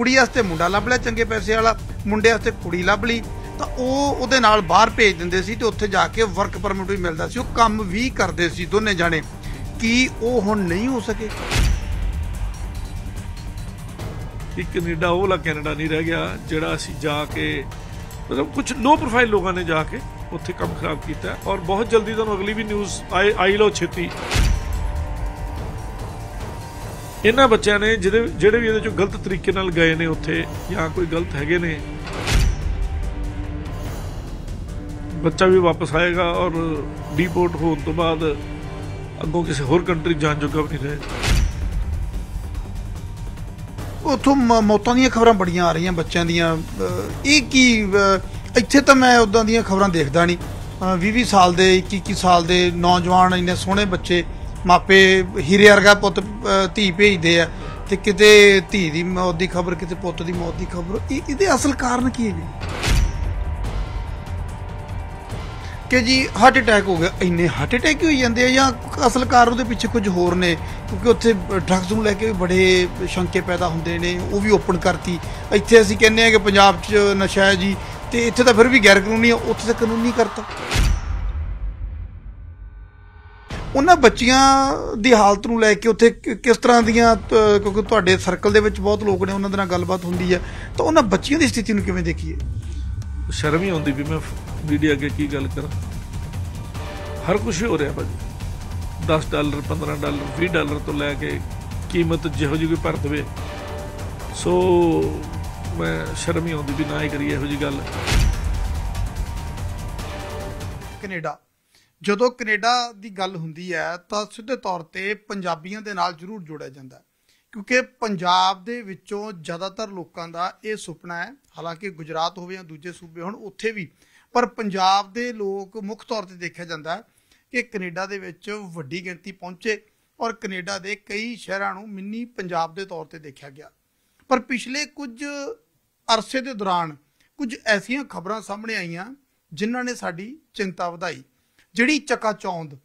ਕੁੜੀ ਵਾਸਤੇ ਮੁੰਡਾ ਲੱਭ ਲਿਆ ਚੰਗੇ ਪੈਸੇ ਵਾਲਾ ਮੁੰਡੇ ਵਾਸਤੇ ਕੁੜੀ ਲੱਭ ਲਈ ਤਾਂ ਉਹ ਉਹਦੇ ਨਾਲ ਬਾਹਰ ਭੇਜ ਦਿੰਦੇ ਸੀ ਤੇ ਉੱਥੇ ਜਾ ਕੇ ਵਰਕ ਪਰਮਿਟ ਵੀ ਮਿਲਦਾ ਸੀ ਉਹ ਕੰਮ ਵੀ ਕਰਦੇ ਸੀ ਦੋਨੇ ਜਾਣੇ ਕੀ ਉਹ ਹੁਣ ਨਹੀਂ ਹੋ ਸਕੇ ਕਿ ਕੈਨੇਡਾ ਉਹ ਲਾ ਕੈਨੇਡਾ ਨਹੀਂ ਰਹਿ ਗਿਆ ਜਿਹੜਾ ਅਸੀਂ ਜਾ ਕੇ ਮਤਲਬ ਕੁਝ ਲੋ ਪ੍ਰੋਫਾਈਲ ਲੋਕਾਂ ਨੇ ਜਾ ਕੇ ਉੱਥੇ ਕੰਮ ਖਰਾਬ ਕੀਤਾ ਔਰ ਬਹੁਤ ਜਲਦੀ ਤੁਹਾਨੂੰ ਅਗਲੀ ਵੀ ਨਿਊਜ਼ ਆਈ ਲੋ ਛੇਤੀ ਇਹਨਾਂ ਬੱਚਿਆਂ ਨੇ ਜਿਹੜੇ ਜਿਹੜੇ ਵੀ ਇਹਦੇ ਚੋਂ ਗਲਤ ਤਰੀਕੇ ਨਾਲ ਗਏ ਨੇ ਉੱਥੇ ਜਾਂ ਕੋਈ ਗਲਤ ਹੈਗੇ ਨੇ ਬੱਚਾ ਵੀ ਵਾਪਸ ਆਏਗਾ ਔਰ ਡੀਪੋਰਟ ਹੋਣ ਤੋਂ ਬਾਅਦ ਅੱਗੋਂ ਕਿਸੇ ਹੋਰ ਕੰਟਰੀ ਜਾਣ ਜੋਗਾ ਵੀ ਨਹੀਂ ਰਹੇ ਉਥੋਂ ਮੌਤਾਂ ਦੀਆਂ ਖਬਰਾਂ ਬੜੀਆਂ ਆ ਰਹੀਆਂ ਬੱਚਿਆਂ ਦੀਆਂ ਇਹ ਕੀ ਇੱਥੇ ਤਾਂ ਮੈਂ ਉਦਾਂ ਦੀਆਂ ਖਬਰਾਂ ਦੇਖਦਾ ਨਹੀਂ 20 20 ਸਾਲ ਦੇ 21 21 ਸਾਲ ਦੇ ਨੌਜਵਾਨ ਇੰਨੇ ਸੋਹਣੇ ਬੱਚੇ ਮਾਪੇ ਹੀਰੇ ਵਰਗਾ ਪੁੱਤ ਧੀ ਭੇਜਦੇ ਆ ਤੇ ਕਿਤੇ ਧੀ ਦੀ ਮੌਤ ਦੀ ਖਬਰ ਕਿਤੇ ਪੁੱਤ ਦੀ ਮੌਤ ਦੀ ਖਬਰ ਇਹ ਇਹਦੇ ਅਸਲ ਕਾਰਨ ਕੀ ਹੈ ਜੀ ਕਿ ਜੀ ਹਾਰਟ ਅਟੈਕ ਹੋ ਗਿਆ ਇੰਨੇ ਹਾਰਟ ਅਟੈਕ ਹੋ ਜਾਂਦੇ ਆ ਜਾਂ ਅਸਲ ਕਾਰਨ ਉਹਦੇ ਪਿੱਛੇ ਕੁਝ ਹੋਰ ਨੇ ਕਿਉਂਕਿ ਉੱਥੇ ਡਰੱਗਸ ਨੂੰ ਲੈ ਕੇ ਵੀ ਬੜੇ ਸ਼ੰਕੇ ਪੈਦਾ ਹੁੰਦੇ ਨੇ ਉਹ ਵੀ ਓਪਨ ਕਰਤੀ ਇੱਥੇ ਅਸੀਂ ਕਹਿੰਦੇ ਆ ਕਿ ਪੰਜਾਬ 'ਚ ਨਸ਼ਾ ਹੈ ਜੀ ਤੇ ਇੱਥੇ ਤਾਂ ਫਿਰ ਵੀ ਗੈਰ ਕਾਨੂੰਨੀ ਆ ਉੱਥੇ ਤਾਂ ਕਾਨੂੰਨੀ ਕਰਤਾ ਉਹਨਾਂ ਬੱਚਿਆਂ ਦੀ ਹਾਲਤ ਨੂੰ ਲੈ ਕੇ ਉੱਥੇ ਕਿਸ ਤਰ੍ਹਾਂ ਦੀਆਂ ਕਿਉਂਕਿ ਤੁਹਾਡੇ ਸਰਕਲ ਦੇ ਵਿੱਚ ਬਹੁਤ ਲੋਕ ਨੇ ਉਹਨਾਂ ਦੇ ਨਾਲ ਗੱਲਬਾਤ ਹੁੰਦੀ ਹੈ ਤਾਂ ਉਹਨਾਂ ਬੱਚਿਆਂ ਦੀ ਸਥਿਤੀ ਨੂੰ ਕਿਵੇਂ ਦੇਖੀਏ ਸ਼ਰਮ ਹੀ ਆਉਂਦੀ ਵੀ ਮੈਂ ਮੀਡੀਆ ਅੱਗੇ ਕੀ ਗੱਲ ਕਰਾਂ ਹਰ ਕੁਝ ਹੋ ਰਿਹਾ ਭਾਜੀ 10 ਡਾਲਰ 15 ਡਾਲਰ 20 ਡਾਲਰ ਤੋਂ ਲੈ ਕੇ ਕੀਮਤ ਜਿਹੋ ਜਿਹੀ ਕੋਈ ਭਰ ਦਵੇ ਸੋ ਮੈਂ ਸ਼ਰਮ ਹੀ ਆਉਂਦੀ ਵੀ ਨਾ ਹੀ ਕਰੀਏ ਇਹੋ ਜੀ ਗੱਲ ਕੈਨੇਡਾ ਜਦੋਂ ਕੈਨੇਡਾ ਦੀ ਗੱਲ ਹੁੰਦੀ ਹੈ ਤਾਂ ਸਿੱਧੇ ਤੌਰ ਤੇ ਪੰਜਾਬੀਆਂ ਦੇ ਨਾਲ ਜ਼ਰੂਰ ਜੋੜਿਆ ਜਾਂਦਾ ਕਿਉਂਕਿ ਪੰਜਾਬ ਦੇ ਵਿੱਚੋਂ ਜ਼ਿਆਦਾਤਰ ਲੋਕਾਂ ਦਾ ਇਹ ਸੁਪਨਾ ਹੈ ਹਾਲਾਂਕਿ ਗੁਜਰਾਤ ਹੋਵੇ ਜਾਂ ਦੂਜੇ ਸੂਬੇ ਹੋਣ ਉੱਥੇ ਵੀ ਪਰ ਪੰਜਾਬ ਦੇ ਲੋਕ ਮੁੱਖ ਤੌਰ ਤੇ ਦੇਖਿਆ ਜਾਂਦਾ ਹੈ ਕਿ ਕੈਨੇਡਾ ਦੇ ਵਿੱਚ ਵੱਡੀ ਗਿਣਤੀ ਪਹੁੰਚੇ ਔਰ ਕੈਨੇਡਾ ਦੇ ਕਈ ਸ਼ਹਿਰਾਂ ਨੂੰ ਮਿੰਨੀ ਪੰਜਾਬ ਦੇ ਤੌਰ ਤੇ ਦੇਖਿਆ ਗਿਆ ਪਰ ਪਿਛਲੇ ਕੁਝ ਅਰਸੇ ਦੇ ਦੌਰਾਨ ਕੁਝ ਐਸੀਆਂ ਖਬਰਾਂ ਸਾਹਮਣੇ ਆਈਆਂ ਜਿਨ੍ਹਾਂ ਨੇ ਸਾਡੀ ਚਿੰਤਾ ਵਧਾਈ ਜਿਹੜੀ ਚਕਾਚੌਂਦ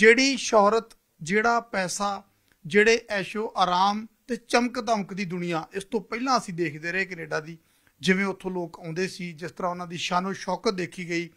ਜਿਹੜੀ ਸ਼ੌਹਰਤ ਜਿਹੜਾ ਪੈਸਾ ਜਿਹੜੇ ਐਸ਼ੋ ਆਰਾਮ ਤੇ ਚਮਕ ਧਮਕ ਦੀ ਦੁਨੀਆ ਇਸ ਤੋਂ ਪਹਿਲਾਂ ਅਸੀਂ ਦੇਖਦੇ ਰਹੇ ਕੈਨੇਡਾ ਦੀ ਜਿਵੇਂ ਉੱਥੋਂ ਲੋਕ ਆਉਂਦੇ ਸੀ ਜਿਸ ਤਰ੍ਹਾਂ ਉਹਨਾਂ ਦੀ ਸ਼ਾਨੋ ਸ਼ੌਕਤ ਦੇਖੀ ਗਈ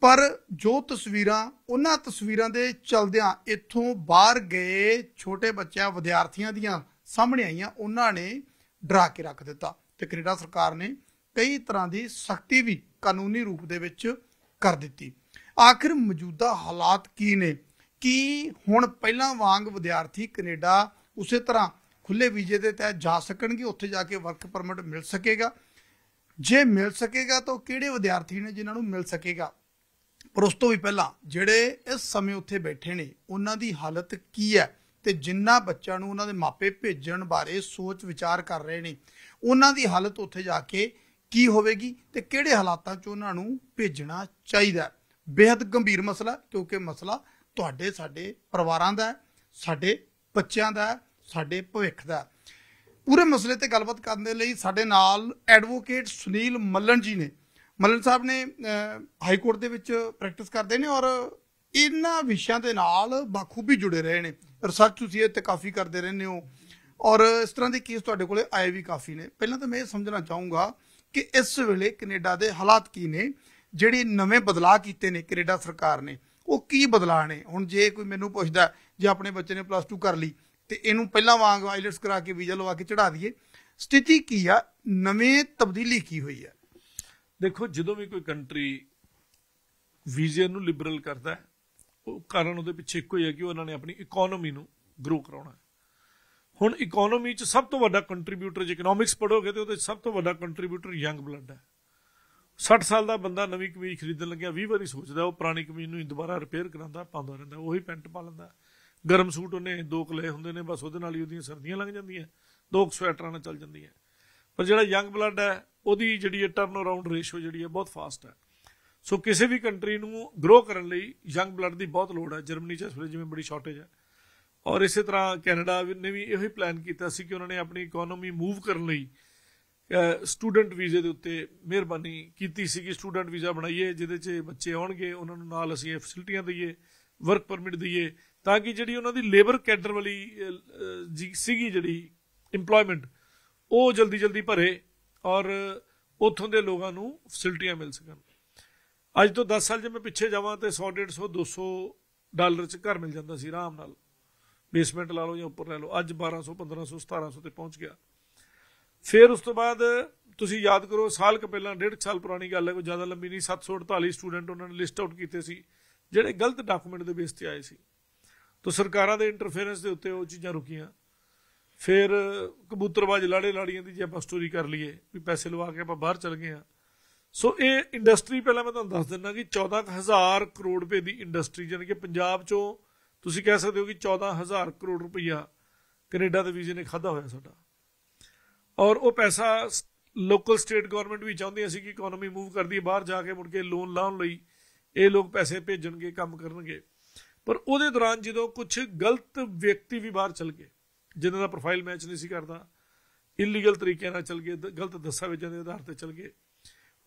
ਪਰ ਜੋ ਤਸਵੀਰਾਂ ਉਹਨਾਂ ਤਸਵੀਰਾਂ ਦੇ ਚਲਦਿਆਂ ਇੱਥੋਂ ਬਾਹਰ ਗਏ ਛੋਟੇ ਬੱਚਿਆਂ ਵਿਦਿਆਰਥੀਆਂ ਦੀਆਂ ਸਾਹਮਣੇ ਆਈਆਂ ਉਹਨਾਂ ਨੇ ਡਰਾ ਕੇ ਰੱਖ ਦਿੱਤਾ ਤੇ ਕੈਨੇਡਾ ਸਰਕਾਰ ਨੇ ਕਈ ਤਰ੍ਹਾਂ ਦੀ ਸਖਤੀ ਵੀ ਕਾਨੂੰਨੀ ਰੂਪ ਦੇ ਵਿੱਚ ਕਰ ਦਿੱਤੀ ਆਖਿਰ ਮੌਜੂਦਾ ਹਾਲਾਤ ਕੀ ਨੇ ਕੀ ਹੁਣ ਪਹਿਲਾਂ ਵਾਂਗ ਵਿਦਿਆਰਥੀ ਕੈਨੇਡਾ ਉਸੇ ਤਰ੍ਹਾਂ ਖੁੱਲੇ ਵੀਜ਼ੇ ਦੇ ਤਹਿਤ ਜਾ ਸਕਣਗੇ ਉੱਥੇ ਜਾ ਕੇ ਵਰਕ ਪਰਮਿਟ ਮਿਲ ਸਕੇਗਾ ਜੇ ਮਿਲ ਸਕੇਗਾ ਤਾਂ ਕਿਹੜੇ ਵਿਦਿਆਰਥੀ ਨੇ ਜਿਨ੍ਹਾਂ ਨੂੰ ਮਿਲ ਸਕੇਗਾ ਪਰ ਉਸ ਤੋਂ ਵੀ ਪਹਿਲਾਂ ਜਿਹੜੇ ਇਸ ਸਮੇਂ ਉੱਥੇ ਬੈਠੇ ਨੇ ਉਹਨਾਂ ਦੀ ਹਾਲਤ ਕੀ ਹੈ ਤੇ ਜਿੰਨਾ ਬੱਚਿਆਂ ਨੂੰ ਉਹਨਾਂ ਦੇ ਮਾਪੇ ਭੇਜਣ ਬਾਰੇ ਸੋਚ ਵਿਚਾਰ ਕਰ ਰਹੇ ਨੇ ਉਹਨਾਂ ਦੀ ਹਾਲਤ ਉੱਥੇ ਜਾ ਕੇ ਕੀ ਹੋਵੇਗੀ ਤੇ ਕਿਹੜੇ ਹਾਲਾਤਾਂ 'ਚ ਉਹਨਾਂ ਨੂੰ ਭੇਜਣਾ ਚਾਹੀਦਾ ਬੇहद ਗੰਭੀਰ ਮਸਲਾ ਕਿਉਂਕਿ ਮਸਲਾ ਤੁਹਾਡੇ ਸਾਡੇ ਪਰਿਵਾਰਾਂ ਦਾ ਸਾਡੇ ਬੱਚਿਆਂ ਦਾ ਸਾਡੇ ਭਵਿੱਖ ਦਾ ਪੂਰੇ ਮਸਲੇ ਤੇ ਗੱਲਬਾਤ ਕਰਨ ਦੇ ਲਈ ਸਾਡੇ ਨਾਲ ਐਡਵੋਕੇਟ ਸੁਨੀਲ ਮੱਲਣ ਜੀ ਨੇ ਮੱਲਣ ਸਾਹਿਬ ਨੇ ਹਾਈ ਕੋਰਟ ਦੇ ਵਿੱਚ ਪ੍ਰੈਕਟਿਸ ਕਰਦੇ ਨੇ ਔਰ ਇਹਨਾਂ ਵਿਸ਼ਿਆਂ ਦੇ ਨਾਲ ਬਾਖੂਬੀ ਜੁੜੇ ਰਹੇ ਨੇ ਰਿਸਰਚ ਤੁਸੀਂ ਇੱਥੇ ਕਾਫੀ ਕਰਦੇ ਰਹਿੰਦੇ ਹੋ ਔਰ ਇਸ ਤਰ੍ਹਾਂ ਦੇ ਕੇਸ ਤੁਹਾਡੇ ਕੋਲੇ ਆਏ ਵੀ ਕਾਫੀ ਨੇ ਪਹਿਲਾਂ ਤਾਂ ਮੈਂ ਇਹ ਸਮਝਣਾ ਚਾਹੂੰਗਾ ਕਿ ਇਸ ਵੇਲੇ ਕੈਨੇਡਾ ਦੇ ਹਾਲਾਤ ਕੀ ਨੇ ਜਿਹੜੀ ਨਵੇਂ ਬਦਲਾਅ ਕੀਤੇ ਨੇ ਕੈਨੇਡਾ ਸਰਕਾਰ ਨੇ ਉਹ ਕੀ ਬਦਲਾਅ ਨੇ ਹੁਣ ਜੇ ਕੋਈ ਮੈਨੂੰ ਪੁੱਛਦਾ ਜੇ ਆਪਣੇ ਬੱਚੇ ਨੇ ਪਲੱਸ 2 ਕਰ ਲਈ ਤੇ ਇਹਨੂੰ ਪਹਿਲਾਂ ਵਾਂਗ ਆਈਲਟਸ ਕਰਾ ਕੇ ਵੀਜ਼ਾ ਲਵਾ ਕੇ ਚੜਾ ਦਈਏ ਸਥਿਤੀ ਕੀ ਆ ਨਵੇਂ ਤਬਦੀਲੀ ਕੀ ਹੋਈ ਆ ਦੇਖੋ ਜਦੋਂ ਵੀ ਕੋਈ ਕੰਟਰੀ ਵੀਜ਼ੇ ਨੂੰ ਲਿਬਰਲ ਕਰਦਾ ਹੈ ਉਹ ਕਾਰਨ ਉਹਦੇ ਪਿੱਛੇ ਇੱਕੋ ਹੀ ਹੈ ਕਿ ਉਹਨਾਂ ਨੇ ਆਪਣੀ ਇਕਨੋਮੀ ਨੂੰ ਗਰੋ ਕਰਾਉਣਾ ਹੁਣ ਇਕਨੋਮੀ 'ਚ ਸਭ ਤੋਂ ਵੱਡਾ ਕੰਟਰੀਬਿਊਟਰ ਜੇ ਇਕਨੋਮਿਕਸ ਪੜੋਗੇ ਤੇ ਉਹਦੇ ਸਭ ਤੋਂ ਵੱਡਾ ਕੰਟਰੀਬਿਊਟਰ ਯੰਗ ਬਲੱਡ ਹੈ 60 ਸਾਲ ਦਾ ਬੰਦਾ ਨਵੀਂ ਕਮੀਜ਼ ਖਰੀਦਣ ਲੱਗਿਆ 20 ਵਾਰੀ ਸੋਚਦਾ ਉਹ ਪੁਰਾਣੀ ਕਮੀਜ਼ ਨੂੰ ਹੀ ਦੁਬਾਰਾ ਰਿਪੇਅਰ ਕਰਾਉਂਦਾ ਪਾਉਂਦਾ ਰਹਿੰਦਾ ਉਹੀ ਪੈਂਟ ਪਾ ਲੈਂਦਾ ਗਰਮ ਸੂਟ ਉਹਨੇ ਦੋ ਕਲੇ ਹੁੰਦੇ ਨੇ ਬਸ ਉਹਦੇ ਨਾਲ ਹੀ ਉਹਦੀਆਂ ਸਰਦੀਆਂ ਲੰਘ ਜਾਂਦੀਆਂ ਦੋ ਸਵੈਟਰਾਂ ਨਾਲ ਚੱਲ ਜਾਂਦੀਆਂ ਪਰ ਜਿਹੜਾ ਯੰਗ ਬਲੱਡ ਹੈ ਉਹਦੀ ਜਿਹੜੀ ਟਰਨ ਅਰਾਊਂਡ ਰੇਸ਼ੋ ਜਿਹੜੀ ਹੈ ਬਹੁਤ ਫਾਸਟ ਹੈ ਸੋ ਕਿਸੇ ਵੀ ਕੰਟਰੀ ਨੂੰ ਗਰੋ ਕਰਨ ਲਈ ਯੰਗ ਬਲੱਡ ਦੀ ਬਹੁਤ ਲੋੜ ਹੈ ਜਰਮਨੀ 'ਚ ਸਵੇਰੇ ਜਿਵੇਂ ਬੜੀ ਸ਼ਾਰਟੇਜ ਹੈ ਔਰ ਇਸੇ ਤਰ੍ਹਾਂ ਕੈਨੇਡਾ ਨੇ ਵੀ ਇਹੋ ਹੀ ਪਲਾਨ ਕੀਤਾ ਸੀ ਕਿ ਉਹਨਾਂ ਨੇ ਆਪਣੀ ਇਕਨੋਮੀ ਮੂਵ ਕਰਨ ਲਈ ਸਟੂਡੈਂਟ ਵੀਜ਼ੇ ਦੇ ਉੱਤੇ ਮਿਹਰਬਾਨੀ ਕੀਤੀ ਸੀਗੀ ਸਟੂਡੈਂਟ ਵੀਜ਼ਾ ਬਣਾਈਏ ਜਿਹਦੇ 'ਚ ਬੱਚੇ ਆਉਣਗੇ ਉਹਨਾਂ ਨੂੰ ਨਾਲ ਅਸੀਂ ਫੈਸਿਲਿਟੀਆਂ ਦਈਏ ਵਰਕ ਪਰਮਿਟ ਦਈਏ ਤਾਂ ਕਿ ਜਿਹੜੀ ਉਹਨਾਂ ਦੀ ਲੇਬਰ ਕੈਡਰ ਵਾਲੀ ਸੀਗੀ ਜਿਹੜੀ EMPLOYMENT ਉਹ ਜਲਦੀ ਜਲਦੀ ਭਰੇ ਔਰ ਉਥੋਂ ਦੇ ਲੋਕਾਂ ਨੂੰ ਫੈਸਿਲਿਟੀਆਂ ਮਿਲ ਸਕਣ ਅੱਜ ਤੋਂ 10 ਸਾਲ ਜੇ ਮੈਂ ਪਿੱਛੇ ਜਾਵਾਂ ਤੇ 100 150 200 ਡਾਲਰ ਚ ਘਰ ਮਿਲ ਜਾਂਦਾ ਸੀ ਆਰਾਮ ਨਾਲ ਬੇਸਮੈਂਟ ਲਾ ਲਓ ਜਾਂ ਉੱਪਰ ਲੈ ਲਓ ਅੱਜ 1200 1500 1700 ਤੇ ਪਹੁੰਚ ਗਿਆ ਫਿਰ ਉਸ ਤੋਂ ਬਾਅਦ ਤੁਸੀਂ ਯਾਦ ਕਰੋ ਸਾਲ ਕ ਪਹਿਲਾਂ ਡੇਢ ਸਾਲ ਪੁਰਾਣੀ ਗੱਲ ਹੈ ਕੋਈ ਜ਼ਿਆਦਾ ਲੰਬੀ ਨਹੀਂ 748 ਸਟੂਡੈਂਟ ਉਹਨਾਂ ਨੇ ਲਿਸਟ ਆਊਟ ਕੀਤੇ ਸੀ ਜਿਹੜੇ ਗਲਤ ਡਾਕੂਮੈਂਟ ਦੇ ਬੇਸ ਤੇ ਆਏ ਸੀ ਤੋਂ ਸਰਕਾਰਾਂ ਦੇ ਇੰਟਰਫੇਰੈਂਸ ਦੇ ਉੱਤੇ ਉਹ ਚੀਜ਼ਾਂ ਰੁਕੀਆਂ ਫਿਰ ਕਬੂਤਰਬਾਜ਼ ਲਾੜੇ ਲਾੜੀਆਂ ਦੀ ਜੇ ਆਪਾਂ ਸਟੋਰੀ ਕਰ ਲਈਏ ਵੀ ਪੈਸੇ ਲਵਾ ਕੇ ਆਪਾਂ ਬਾਹਰ ਚਲ ਗਏ ਆ ਸੋ ਇਹ ਇੰਡਸਟਰੀ ਪਹਿਲਾਂ ਮੈਂ ਤੁਹਾਨੂੰ ਦੱਸ ਦਿੰਦਾ ਕਿ 14000 ਕਰੋੜ ਰੁਪਏ ਦੀ ਇੰਡਸਟਰੀ ਜਨ ਕਿ ਪੰਜਾਬ ਚੋਂ ਤੁਸੀਂ ਕਹਿ ਸਕਦੇ ਹੋ ਕਿ 14000 ਕਰੋੜ ਰੁਪਈਆ ਕੈਨੇਡਾ ਦੇ ਵੀਜ਼ੇ ਨੇ ਖਾਦਾ ਹੋਇਆ ਸਾਡਾ ਔਰ ਉਹ ਪੈਸਾ ਲੋਕਲ ਸਟੇਟ ਗਵਰਨਮੈਂਟ ਵੀ ਚਾਹੁੰਦੀ ਸੀ ਕਿ ਇਕਨੋਮੀ ਮੂਵ ਕਰਦੀ ਬਾਹਰ ਜਾ ਕੇ ਮੁੜ ਕੇ ਲੋਨ ਲਾਉਣ ਲਈ ਇਹ ਲੋਕ ਪੈਸੇ ਭੇਜਣਗੇ ਕੰਮ ਕਰਨਗੇ ਪਰ ਉਹਦੇ ਦੌਰਾਨ ਜਦੋਂ ਕੁਝ ਗਲਤ ਵਿਅਕਤੀ ਵੀ ਬਾਹਰ ਚਲ ਗਏ ਜਿਨ੍ਹਾਂ ਦਾ ਪ੍ਰੋਫਾਈਲ ਮੈਚ ਨਹੀਂ ਸੀ ਕਰਦਾ ਇਲੀਗਲ ਤਰੀਕੇ ਨਾਲ ਚਲ ਗਏ ਗਲਤ ਦਸਤਾਵੇਜ਼ਾਂ ਦੇ ਆਧਾਰ ਤੇ ਚਲ ਗਏ